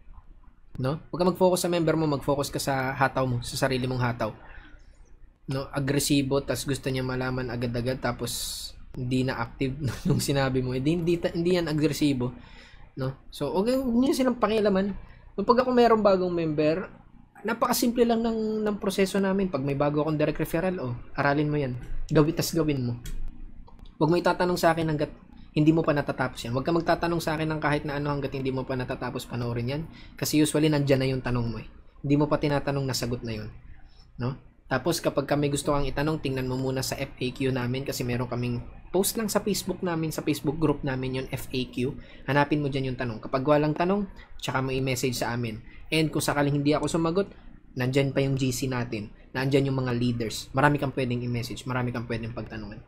No? Huwag ka mag-focus sa member mo, mag-focus ka sa hataw mo, sa sarili mong hataw no agresibo tas gusto niya malaman agad-agad tapos hindi na active nung sinabi mo. Hindi, hindi, hindi yan agresibo. No? So, okay, hindi silang pakialaman. No, pag ako mayroong bagong member, napakasimple lang ng, ng proseso namin. Pag may bago akong direct referral, oh, aralin mo yan. Gawin, tas gawin mo. wag mo itatanong sa akin hanggat hindi mo pa natatapos yan. wag ka magtatanong sa akin ng kahit na ano hanggat hindi mo pa natatapos panoorin yan. Kasi usually nandiyan na yung tanong mo eh. Hindi mo pa tinatanong na sagot na yun. No? Tapos kapag kami gusto kang itanong, tingnan mo muna sa FAQ namin kasi meron kaming post lang sa Facebook namin, sa Facebook group namin yung FAQ. Hanapin mo dyan yung tanong. Kapag walang tanong, tsaka mo i-message sa amin. And kung sakaling hindi ako sumagot, nandyan pa yung GC natin. Nandyan yung mga leaders. Marami kang pwedeng i-message. Marami kang pwedeng pagtanungan.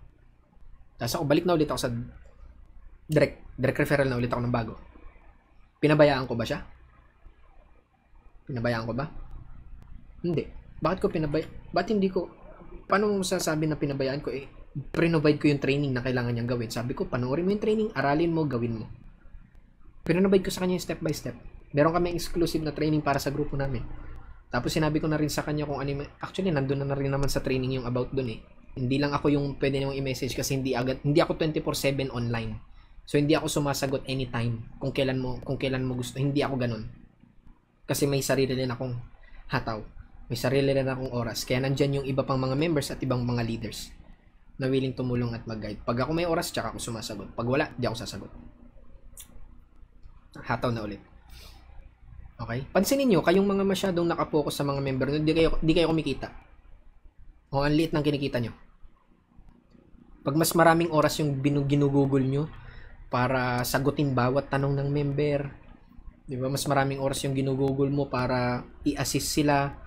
Tapos ako, balik na ulit ako sa direct, direct referral na ulit ako ng bago. Pinabayaan ko ba siya? Pinabayaan ko ba? Hindi bakit ko pinabay bakit hindi ko paano mo masasabi na pinabayaan ko eh prinovide ko yung training na kailangan niyang gawin sabi ko panoorin mo yung training aralin mo gawin mo prinovide ko sa kanya yung step by step meron kami exclusive na training para sa grupo namin tapos sinabi ko na rin sa kanya kung ano actually nandun na, na rin naman sa training yung about dun eh hindi lang ako yung pwede niyong i-message kasi hindi agad hindi ako 24/7 online so hindi ako sumasagot anytime kung kailan mo kung kailan mo gusto hindi ako ganoon. kasi may sarili din akong hataw may sarili na akong oras. Kaya nandyan yung iba pang mga members at ibang mga leaders na willing tumulong at mag-guide. Pag ako may oras, tsaka ako sumasagot. Pag wala, di ako sasagot. Hataw na ulit. Okay? Pansinin nyo, kayong mga masyadong nakapokus sa mga member nun, di kayo, di kayo kumikita. O, ang liit ng kinikita nyo. Pag mas maraming oras yung ginugugol nyo para sagutin bawat tanong ng member, di ba? Mas maraming oras yung ginugugol mo para i-assist sila,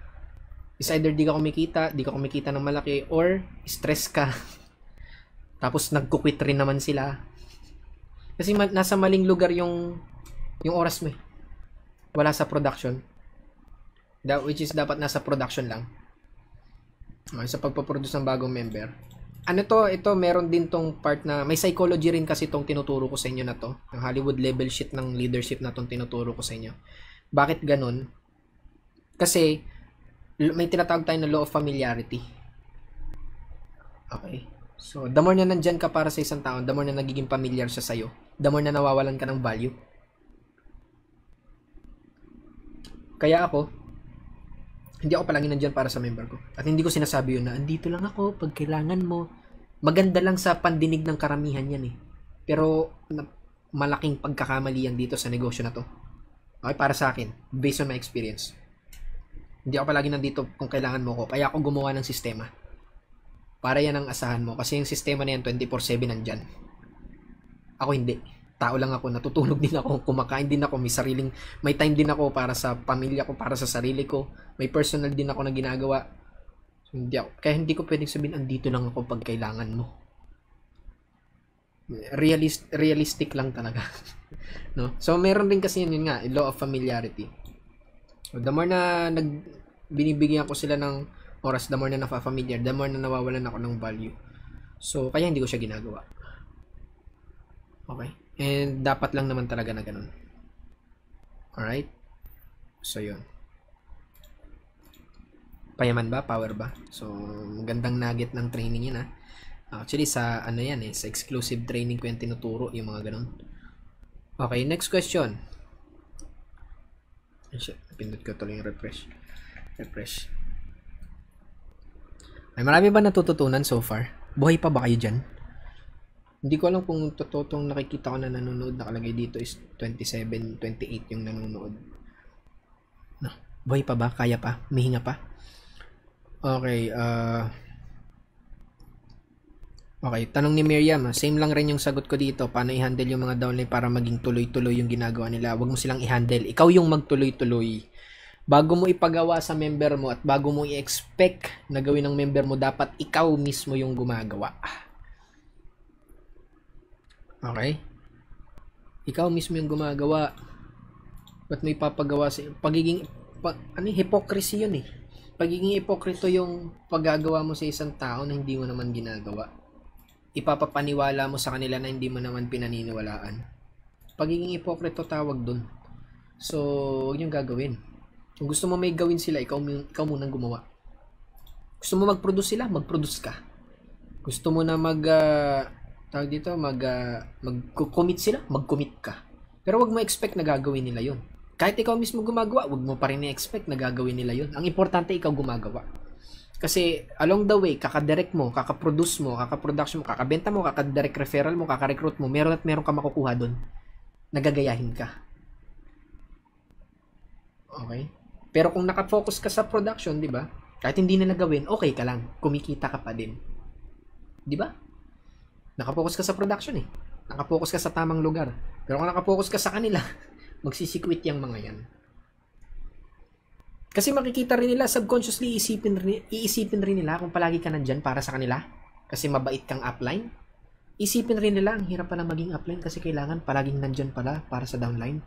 is either di ka kumikita, di ka kumikita ng malaki, or stress ka. Tapos nagkukwit rin naman sila. Kasi ma- nasa maling lugar yung yung oras mo eh. Wala sa production. That which is dapat nasa production lang. Okay, ah, sa pagpaproduce ng bagong member. Ano to, ito meron din tong part na may psychology rin kasi tong tinuturo ko sa inyo na to. Yung Hollywood level shit ng leadership na tong tinuturo ko sa inyo. Bakit ganun? Kasi may tinatawag tayo na law of familiarity. Okay. So, the more na nandyan ka para sa isang taon, the more na nagiging familiar siya sa'yo, the more na nawawalan ka ng value. Kaya ako, hindi ako palagi nandyan para sa member ko. At hindi ko sinasabi yun na, andito lang ako pag kailangan mo. Maganda lang sa pandinig ng karamihan yan eh. Pero, malaking pagkakamali yan dito sa negosyo na to. Okay, para sa akin, based on my experience. Hindi ako palagi nandito kung kailangan mo ko. Kaya ako gumawa ng sistema. Para yan ang asahan mo. Kasi yung sistema na yan, 24-7 nandyan. Ako hindi. Tao lang ako. Natutulog din ako. Kumakain din ako. May sariling, may time din ako para sa pamilya ko, para sa sarili ko. May personal din ako na ginagawa. So, hindi ako. Kaya hindi ko pwedeng sabihin, andito lang ako pag kailangan mo. Realist, realistic lang talaga. no? So, meron din kasi yun, yun nga, law of familiarity The more na nag binibigyan ko sila ng oras, the more na napafamiliar, the more na nawawalan ako ng value. So, kaya hindi ko siya ginagawa. Okay? And dapat lang naman talaga na ganun. Alright? So, yun. Payaman ba? Power ba? So, magandang nugget ng training yun ha. Actually, sa ano yan eh, sa exclusive training ko yung tinuturo, yung mga ganun. Okay, next question. Ay, shit. Pindot ko tuloy yung refresh. Refresh. May marami ba natututunan so far? Buhay pa ba kayo dyan? Hindi ko alam kung totoong nakikita ko na nanonood nakalagay dito is 27, 28 yung nanonood. No, buhay pa ba? Kaya pa? Mihinga pa? Okay, Uh, Okay, tanong ni Miriam, same lang rin yung sagot ko dito. Paano i-handle yung mga downline para maging tuloy-tuloy yung ginagawa nila? Huwag mo silang i-handle. Ikaw yung magtuloy-tuloy. Bago mo ipagawa sa member mo at bago mo i-expect na gawin ng member mo, dapat ikaw mismo yung gumagawa. Okay? Ikaw mismo yung gumagawa. Ba't mo ipapagawa sa... Pagiging... Pag, ano, hypocrisy yun eh. Pagiging hipokrito yung paggagawa mo sa isang tao na hindi mo naman ginagawa ipapapaniwala mo sa kanila na hindi mo naman pinaniniwalaan. Pagiging hipokrito tawag dun. So, huwag niyong gagawin. Kung gusto mo may gawin sila, ikaw, ikaw munang gumawa. Gusto mo mag-produce sila, mag-produce ka. Gusto mo na mag, uh, tawag dito, mag, uh, mag-commit sila, mag-commit ka. Pero wag mo expect na gagawin nila yon. Kahit ikaw mismo gumagawa, wag mo pa rin i-expect na gagawin nila yon. Ang importante ikaw gumagawa. Kasi along the way, kakadirect mo, kakaproduce mo, kakaproduction mo, kakabenta mo, kakadirect referral mo, kakarecruit mo, meron at meron ka makukuha doon. Nagagayahin ka. Okay? Pero kung nakafocus ka sa production, di ba? Kahit hindi na nagawin, okay ka lang. Kumikita ka pa din. Di ba? Nakafocus ka sa production eh. Nakafocus ka sa tamang lugar. Pero kung nakafocus ka sa kanila, magsisikwit yung mga yan. Kasi makikita rin nila, subconsciously iisipin rin, iisipin rin nila kung palagi ka nandyan para sa kanila. Kasi mabait kang upline. Isipin rin nila, ang hirap pala maging upline kasi kailangan palaging nandyan pala para sa downline.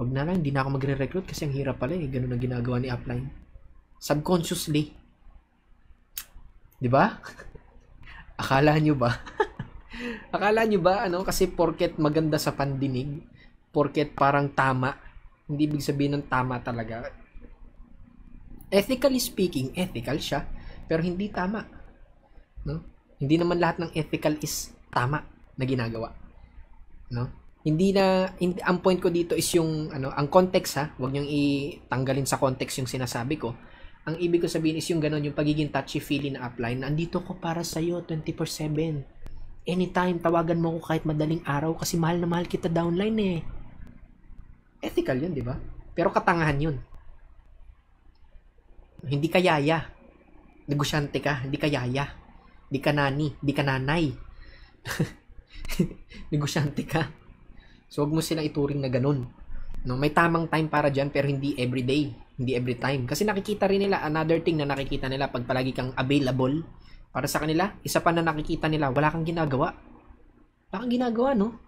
Huwag na lang, hindi na ako magre-recruit kasi ang hirap pala eh. Ganun ang ginagawa ni upline. Subconsciously. Di ba? Akala nyo ba? Akala nyo ba, ano, kasi porket maganda sa pandinig, porket parang tama, hindi ibig sabihin ng tama talaga ethically speaking, ethical siya, pero hindi tama. No? Hindi naman lahat ng ethical is tama na ginagawa. No? Hindi na hindi, ang point ko dito is yung ano, ang context ha, wag niyo itanggalin sa context yung sinasabi ko. Ang ibig ko sabihin is yung ganun, yung pagiging touchy-feely na upline, Nandito andito ko para sa iyo 24/7. Anytime tawagan mo ako kahit madaling araw kasi mahal na mahal kita downline eh. Ethical 'yun, 'di ba? Pero katangahan 'yun. Hindi ka yaya. Negosyante ka. Hindi ka yaya. Hindi ka nani. Hindi ka nanay. Negosyante ka. So, huwag mo silang ituring na ganun. No, may tamang time para diyan pero hindi every day, hindi every time. Kasi nakikita rin nila another thing na nakikita nila pag palagi kang available para sa kanila. Isa pa na nakikita nila, wala kang ginagawa. Wala kang ginagawa, no?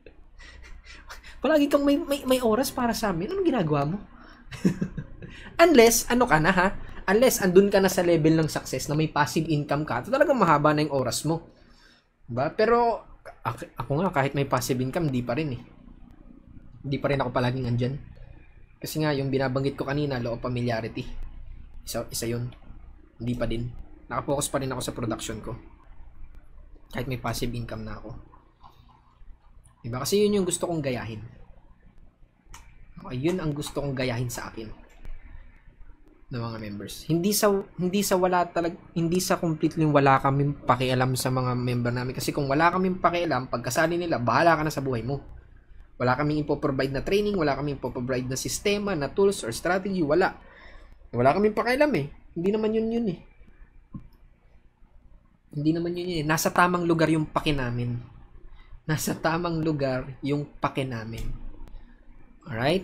palagi kang may, may, may oras para sa amin. Anong ginagawa mo? Unless, ano ka na ha? Unless, andun ka na sa level ng success na may passive income ka, ito talagang mahaba na yung oras mo. Diba? Pero, ako nga, kahit may passive income, di pa rin eh. Di pa rin ako palaging andyan. Kasi nga, yung binabanggit ko kanina, law of familiarity. Isa, isa yun. Hindi pa din. Nakafocus pa rin ako sa production ko. Kahit may passive income na ako. Diba? Kasi yun yung gusto kong gayahin. Okay, yun ang gusto kong gayahin sa akin ng mga members. Hindi sa hindi sa wala talag hindi sa completely wala kaming pakialam sa mga member namin kasi kung wala kaming pakialam pagkasali nila bahala ka na sa buhay mo. Wala kaming ipo-provide na training, wala kaming ipo-provide na sistema, na tools or strategy, wala. Wala kaming pakialam eh. Hindi naman yun yun eh. Hindi naman yun yun eh. Nasa tamang lugar yung paki namin. Nasa tamang lugar yung paki namin. Alright?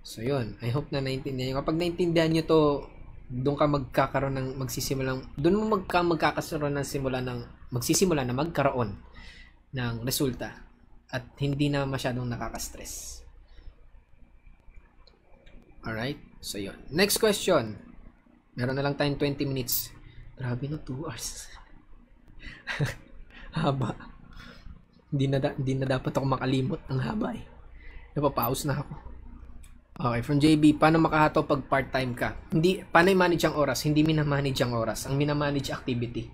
So, yun. I hope na naintindihan nyo. Kapag naintindihan nyo to, doon ka magkakaroon ng magsisimulang, doon mo magka, magkakaroon ng simula ng, magsisimula na magkaroon ng resulta at hindi na masyadong nakaka-stress. Alright? So, yun. Next question. Meron na lang tayong 20 minutes. Grabe no, 2 hours. haba. Hindi na, hindi na dapat ako makalimot ng haba eh. Napapause na ako. Okay, from JB, paano makahato pag part-time ka? Hindi, paano i-manage ang oras? Hindi minamanage ang oras. Ang minamanage activity.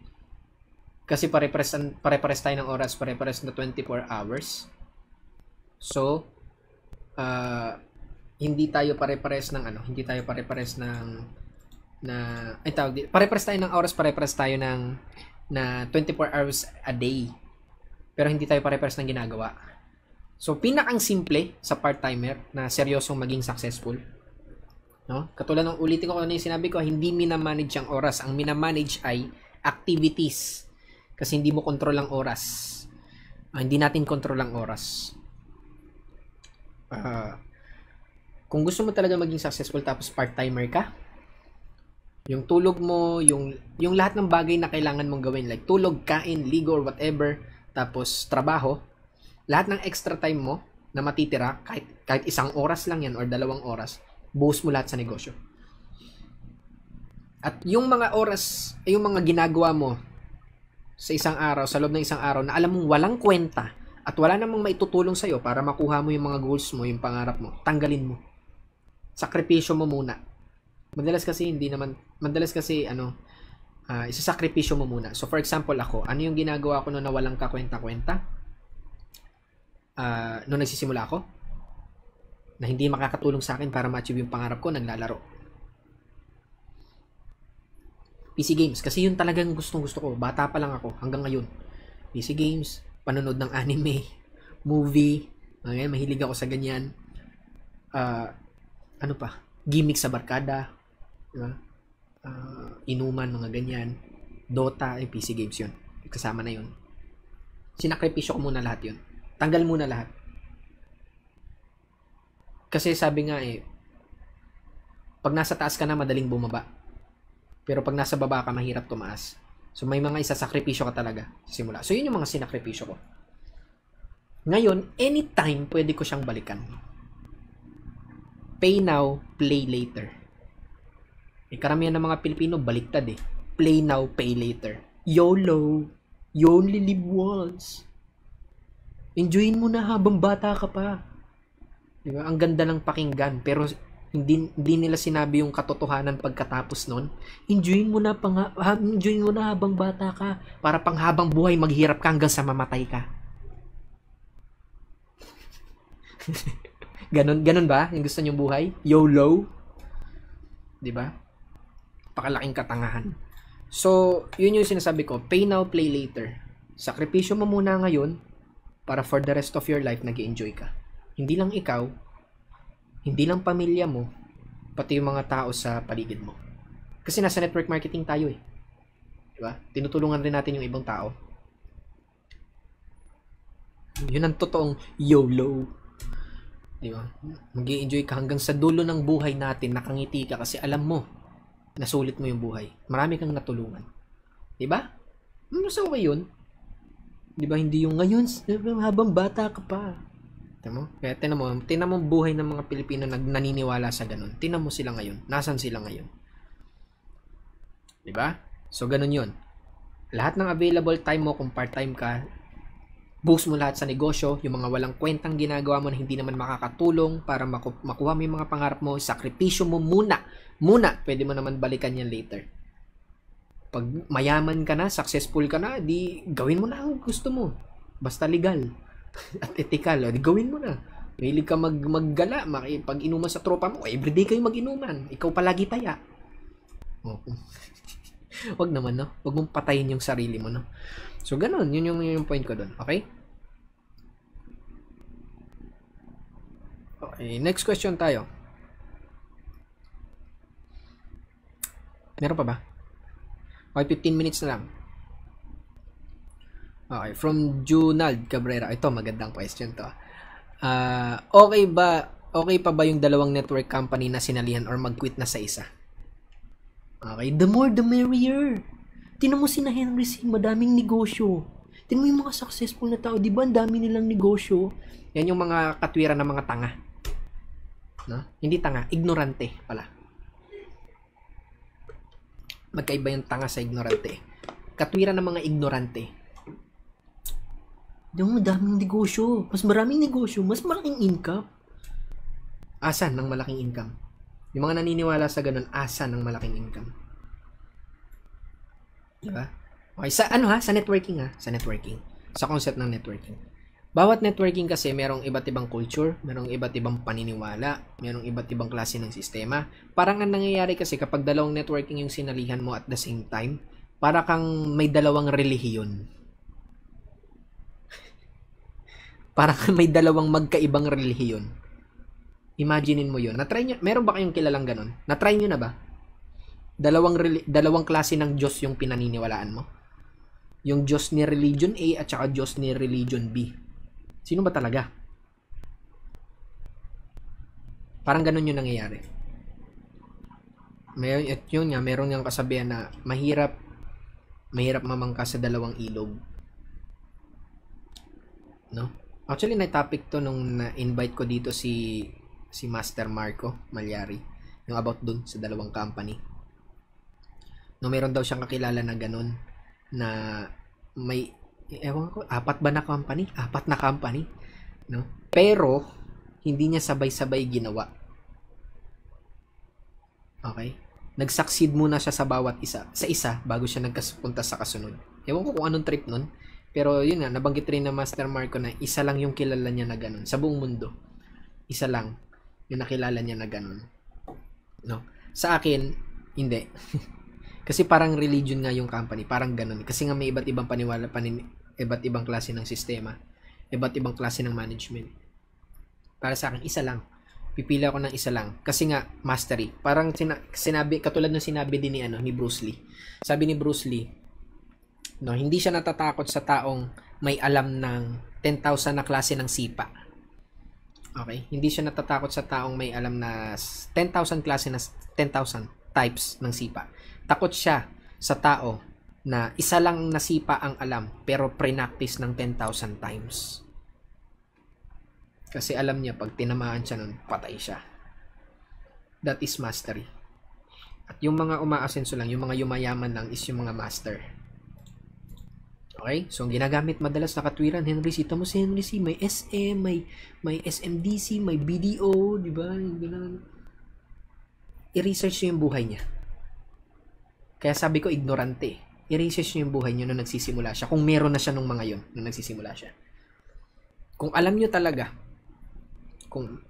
Kasi pare-pares, pare-pares tayo ng oras, pare-pares na 24 hours. So, uh, hindi tayo pare-pares ng ano, hindi tayo pare-pares ng na ay tawag di pare-pares tayo ng oras, pare-pares tayo ng na 24 hours a day. Pero hindi tayo pare-pares ng ginagawa. So, pinakang simple sa part-timer na seryosong maging successful. No? Katulad ng ulitin ko ano yung sinabi ko, hindi minamanage ang oras. Ang minamanage ay activities. Kasi hindi mo control ang oras. Uh, hindi natin control ang oras. Uh, kung gusto mo talaga maging successful tapos part-timer ka, yung tulog mo, yung, yung lahat ng bagay na kailangan mong gawin, like tulog, kain, ligo, or whatever, tapos trabaho, lahat ng extra time mo na matitira, kahit, kahit isang oras lang yan or dalawang oras, boost mo lahat sa negosyo. At yung mga oras, yung mga ginagawa mo sa isang araw, sa loob ng isang araw, na alam mong walang kwenta at wala namang maitutulong sa'yo para makuha mo yung mga goals mo, yung pangarap mo, tanggalin mo. Sakripisyo mo muna. Madalas kasi hindi naman, madalas kasi ano, uh, ah, isasakripisyo mo muna. So for example ako, ano yung ginagawa ko no na walang kakwenta-kwenta? uh, nung nagsisimula ako na hindi makakatulong sa akin para ma-achieve yung pangarap ko naglalaro. PC games kasi yun talagang gustong gusto ko. Bata pa lang ako hanggang ngayon. PC games, panonood ng anime, movie, ngayon mahilig ako sa ganyan. Uh, ano pa? Gimmick sa barkada, diba? uh, inuman, mga ganyan. Dota, yung eh, PC games yun. Kasama na yun. Sinakripisyo ko muna lahat yun Tanggal muna lahat. Kasi sabi nga eh, pag nasa taas ka na, madaling bumaba. Pero pag nasa baba ka, mahirap tumaas. So may mga isasakripisyo ka talaga simula. So yun yung mga sinakripisyo ko. Ngayon, anytime pwede ko siyang balikan. Pay now, play later. Eh, karamihan ng mga Pilipino baliktad eh. Play now, pay later. YOLO! You only live once. Enjoyin mo na habang bata ka pa. Diba? Ang ganda lang pakinggan, pero hindi, hindi nila sinabi yung katotohanan pagkatapos nun. Enjoyin mo na pang, enjoyin mo na habang bata ka para pang habang buhay maghirap ka hanggang sa mamatay ka. ganon, ganon ba? Yung gusto niyong buhay? YOLO? 'Di ba? Pakalaking katangahan. So, yun yung sinasabi ko, pay now, play later. Sakripisyo mo muna ngayon para for the rest of your life nag enjoy ka. Hindi lang ikaw, hindi lang pamilya mo, pati yung mga tao sa paligid mo. Kasi nasa network marketing tayo eh. Diba? Tinutulungan rin natin yung ibang tao. Yun ang totoong YOLO. Diba? mag enjoy ka hanggang sa dulo ng buhay natin, nakangiti ka kasi alam mo, nasulit mo yung buhay. Marami kang natulungan. Diba? Mas ano okay yun. Di ba hindi yung ngayon habang bata ka pa. Tama? Kaya tinan mo, tinan mo buhay ng mga Pilipino nag naniniwala sa ganun. Tinan mo sila ngayon. Nasaan sila ngayon? Di ba? So ganun 'yon. Lahat ng available time mo kung part-time ka, boost mo lahat sa negosyo, yung mga walang kwentang ginagawa mo na hindi naman makakatulong para makuha mo yung mga pangarap mo, sakripisyo mo muna. Muna, pwede mo naman balikan yan later. Pag mayaman ka na, successful ka na, di gawin mo na ang gusto mo. Basta legal at ethical. di gawin mo na. Mahilig ka mag, maggala, pag inuman sa tropa mo. Everyday kayo mag-inuman. Ikaw palagi taya. O, oh. wag naman, no? Wag mong patayin yung sarili mo, no? So, ganun. Yun yung, yung point ko doon. Okay? Okay, next question tayo. Meron pa ba? Okay, 15 minutes na lang. Okay, from Junald Cabrera. Ito, magandang question to. Uh, okay ba, okay pa ba yung dalawang network company na sinalihan or mag-quit na sa isa? Okay, the more the merrier. Tinan mo si na Henry C, madaming negosyo. Tinan mo yung mga successful na tao, di ba? Ang dami nilang negosyo. Yan yung mga katwiran ng mga tanga. No? Hindi tanga, ignorante pala magkaiba yung tanga sa ignorante. Eh. Katwiran ng mga ignorante. Yung daming negosyo. Mas maraming negosyo. Mas malaking income. Asan ng malaking income? Yung mga naniniwala sa ganun, asan ng malaking income? Diba? Okay, sa ano ha? Sa networking ha? Sa networking. Sa concept ng networking. Bawat networking kasi merong iba't ibang culture, merong iba't ibang paniniwala, merong iba't ibang klase ng sistema. Parang ang nangyayari kasi kapag dalawang networking yung sinalihan mo at the same time, para kang may dalawang relihiyon. para kang may dalawang magkaibang relihiyon. Imaginein mo yun. Na-try nyo, meron ba kayong kilalang ganun? Na-try nyo na ba? Dalawang, dalawang klase ng Diyos yung pinaniniwalaan mo. Yung Diyos ni religion A at saka Diyos ni religion B Sino ba talaga? Parang ganun yung nangyayari. May, at yun nga, meron niyang kasabihan na mahirap, mahirap mamangka sa dalawang ilog. No? Actually, na topic to nung na-invite ko dito si si Master Marco Malyari. Yung about dun sa dalawang company. No, meron daw siyang kakilala na ganun na may ewan ko, apat ba na company? Apat na company, no? Pero hindi niya sabay-sabay ginawa. Okay? Nagsucceed muna siya sa bawat isa, sa isa bago siya nagkapunta sa kasunod. Ewan ko kung anong trip nun, pero yun nga, nabanggit rin na Master Marco na isa lang yung kilala niya na ganun sa buong mundo. Isa lang yung nakilala niya na ganun. No? Sa akin, hindi. Kasi parang religion nga yung company, parang ganun. Kasi nga may iba't ibang paniwala, panin, iba't ibang klase ng sistema, iba't ibang klase ng management. Para sa akin, isa lang. Pipila ako ng isa lang. Kasi nga, mastery. Parang sinabi, katulad ng sinabi din ni, ano, ni Bruce Lee. Sabi ni Bruce Lee, no, hindi siya natatakot sa taong may alam ng 10,000 na klase ng sipa. Okay? Hindi siya natatakot sa taong may alam na 10,000 klase na 10,000 types ng sipa. Takot siya sa tao na isa lang nasipa ang alam pero prinactice ng 10,000 times. Kasi alam niya pag tinamaan siya nun, patay siya. That is mastery. At yung mga umaasenso lang, yung mga yumayaman lang is yung mga master. Okay? So, ang ginagamit madalas na katwiran, Henry C. Tamo si Henry C. May SM, may, may SMDC, may BDO, di ba? I-research niyo yung buhay niya. Kaya sabi ko, ignorante eh i-research nyo yung buhay nyo nung nagsisimula siya. Kung meron na siya nung mga yon nung nagsisimula siya. Kung alam nyo talaga, kung,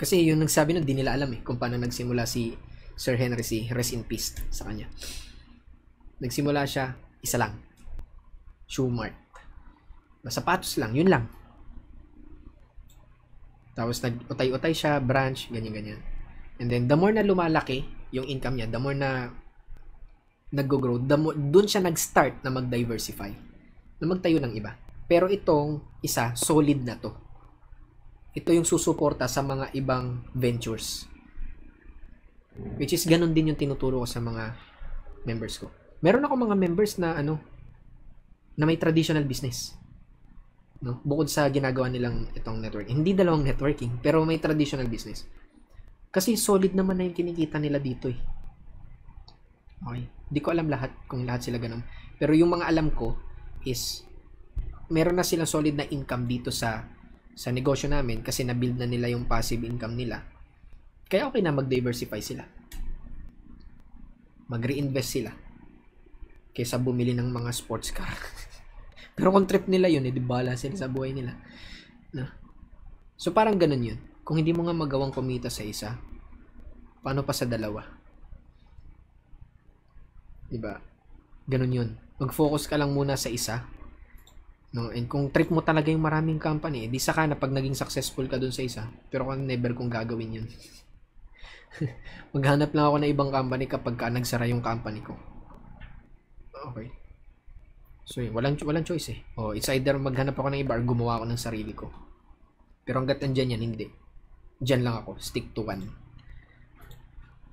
kasi yung nagsabi nun, di nila alam eh, kung paano nagsimula si Sir Henry si Rest in Peace sa kanya. Nagsimula siya, isa lang. Shoe mart. Masapatos lang, yun lang. Tapos nag-utay-utay siya, branch, ganyan-ganyan. And then, the more na lumalaki yung income niya, the more na nag-grow, doon siya nag-start na mag-diversify, na magtayo ng iba. Pero itong isa, solid na to. Ito yung susuporta sa mga ibang ventures. Which is ganun din yung tinuturo ko sa mga members ko. Meron ako mga members na ano na may traditional business. No? Bukod sa ginagawa nilang itong network. Hindi dalawang networking, pero may traditional business. Kasi solid naman na yung kinikita nila dito eh. Okay? Hindi ko alam lahat kung lahat sila ganun. Pero yung mga alam ko is meron na silang solid na income dito sa sa negosyo namin kasi na-build na nila yung passive income nila. Kaya okay na mag-diversify sila. Mag-reinvest sila kaysa bumili ng mga sports car. Pero kung trip nila yun, eh, bala sila sa buhay nila. No? So parang ganun yun. Kung hindi mo nga magawang kumita sa isa, paano pa sa dalawa? Diba? Ganun yun. Mag-focus ka lang muna sa isa. No? And kung trip mo talaga yung maraming company, eh, di saka na pag naging successful ka dun sa isa. Pero kung never kung gagawin yun. Maghanap lang ako ng ibang company kapag ka nagsara yung company ko. Okay. So, yun, walang, walang choice eh. Oh, it's either maghanap ako ng iba or gumawa ako ng sarili ko. Pero hanggat nandyan yan, hindi. Diyan lang ako. Stick to one.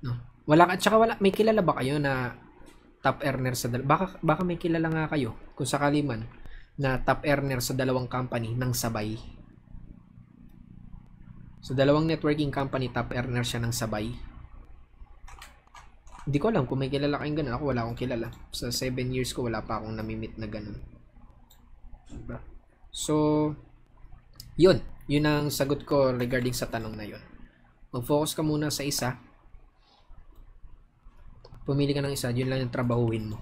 No? Wala ka, tsaka wala, may kilala ba kayo na top earner sa dal- baka baka may kilala nga kayo kung sakali man na top earner sa dalawang company ng sabay. Sa dalawang networking company top earner siya ng sabay. Hindi ko alam kung may kilala kayong ganun. Ako wala akong kilala. Sa 7 years ko wala pa akong namimit na ganun. Diba? So, yun. Yun ang sagot ko regarding sa tanong na yun. Mag-focus ka muna sa isa pumili ka ng isa, yun lang yung trabahuin mo.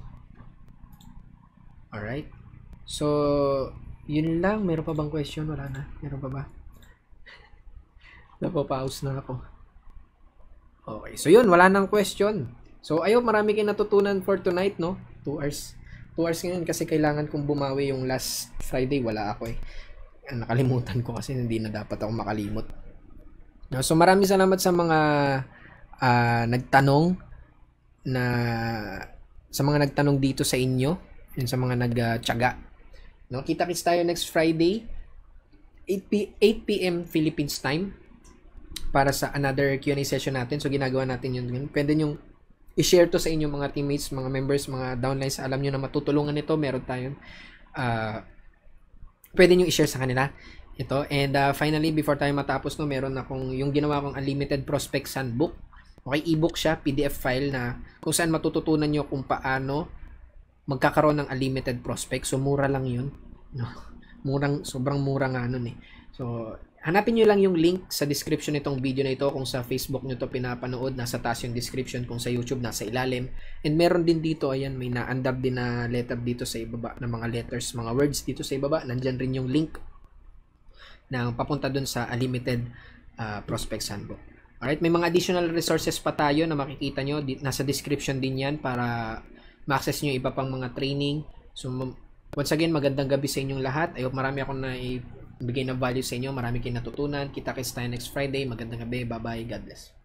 Alright? So, yun lang. Meron pa bang question? Wala na. Meron pa ba? Napapause na ako. Okay. So, yun. Wala nang question. So, ayo marami kayong natutunan for tonight, no? 2 hours. 2 hours ngayon kasi kailangan kong bumawi yung last Friday. Wala ako eh. Ah, nakalimutan ko kasi hindi na dapat ako makalimot. No, so, maraming salamat sa mga uh, nagtanong na sa mga nagtanong dito sa inyo and sa mga nagtiyaga. No, kita-kits tayo next Friday 8 p 8 PM Philippines time para sa another Q&A session natin. So ginagawa natin yun. Pwede yung i-share to sa inyong mga teammates, mga members, mga downlines. Alam nyo na matutulungan nito. Meron tayong uh, pwede nyo i-share sa kanila ito. And uh, finally, before tayo matapos, no, meron akong yung ginawa kong Unlimited Prospect Sandbook Okay, ebook siya, PDF file na kung saan matututunan nyo kung paano magkakaroon ng unlimited prospect. So, mura lang yun. No? Murang, sobrang mura nga nun eh. So, hanapin nyo lang yung link sa description nitong video na ito. Kung sa Facebook nyo to pinapanood, nasa taas yung description. Kung sa YouTube, nasa ilalim. And meron din dito, ayan, may na naandab din na letter dito sa ibaba ng mga letters, mga words dito sa ibaba. Nandyan rin yung link na papunta dun sa unlimited uh, prospect handbook. Alright, may mga additional resources pa tayo na makikita nyo. Nasa description din yan para ma-access nyo iba pang mga training. So, once again, magandang gabi sa inyong lahat. Ayok marami akong naibigay na value sa inyo. Marami kayo natutunan. Kita-kits tayo next Friday. Magandang gabi. Bye-bye. God bless.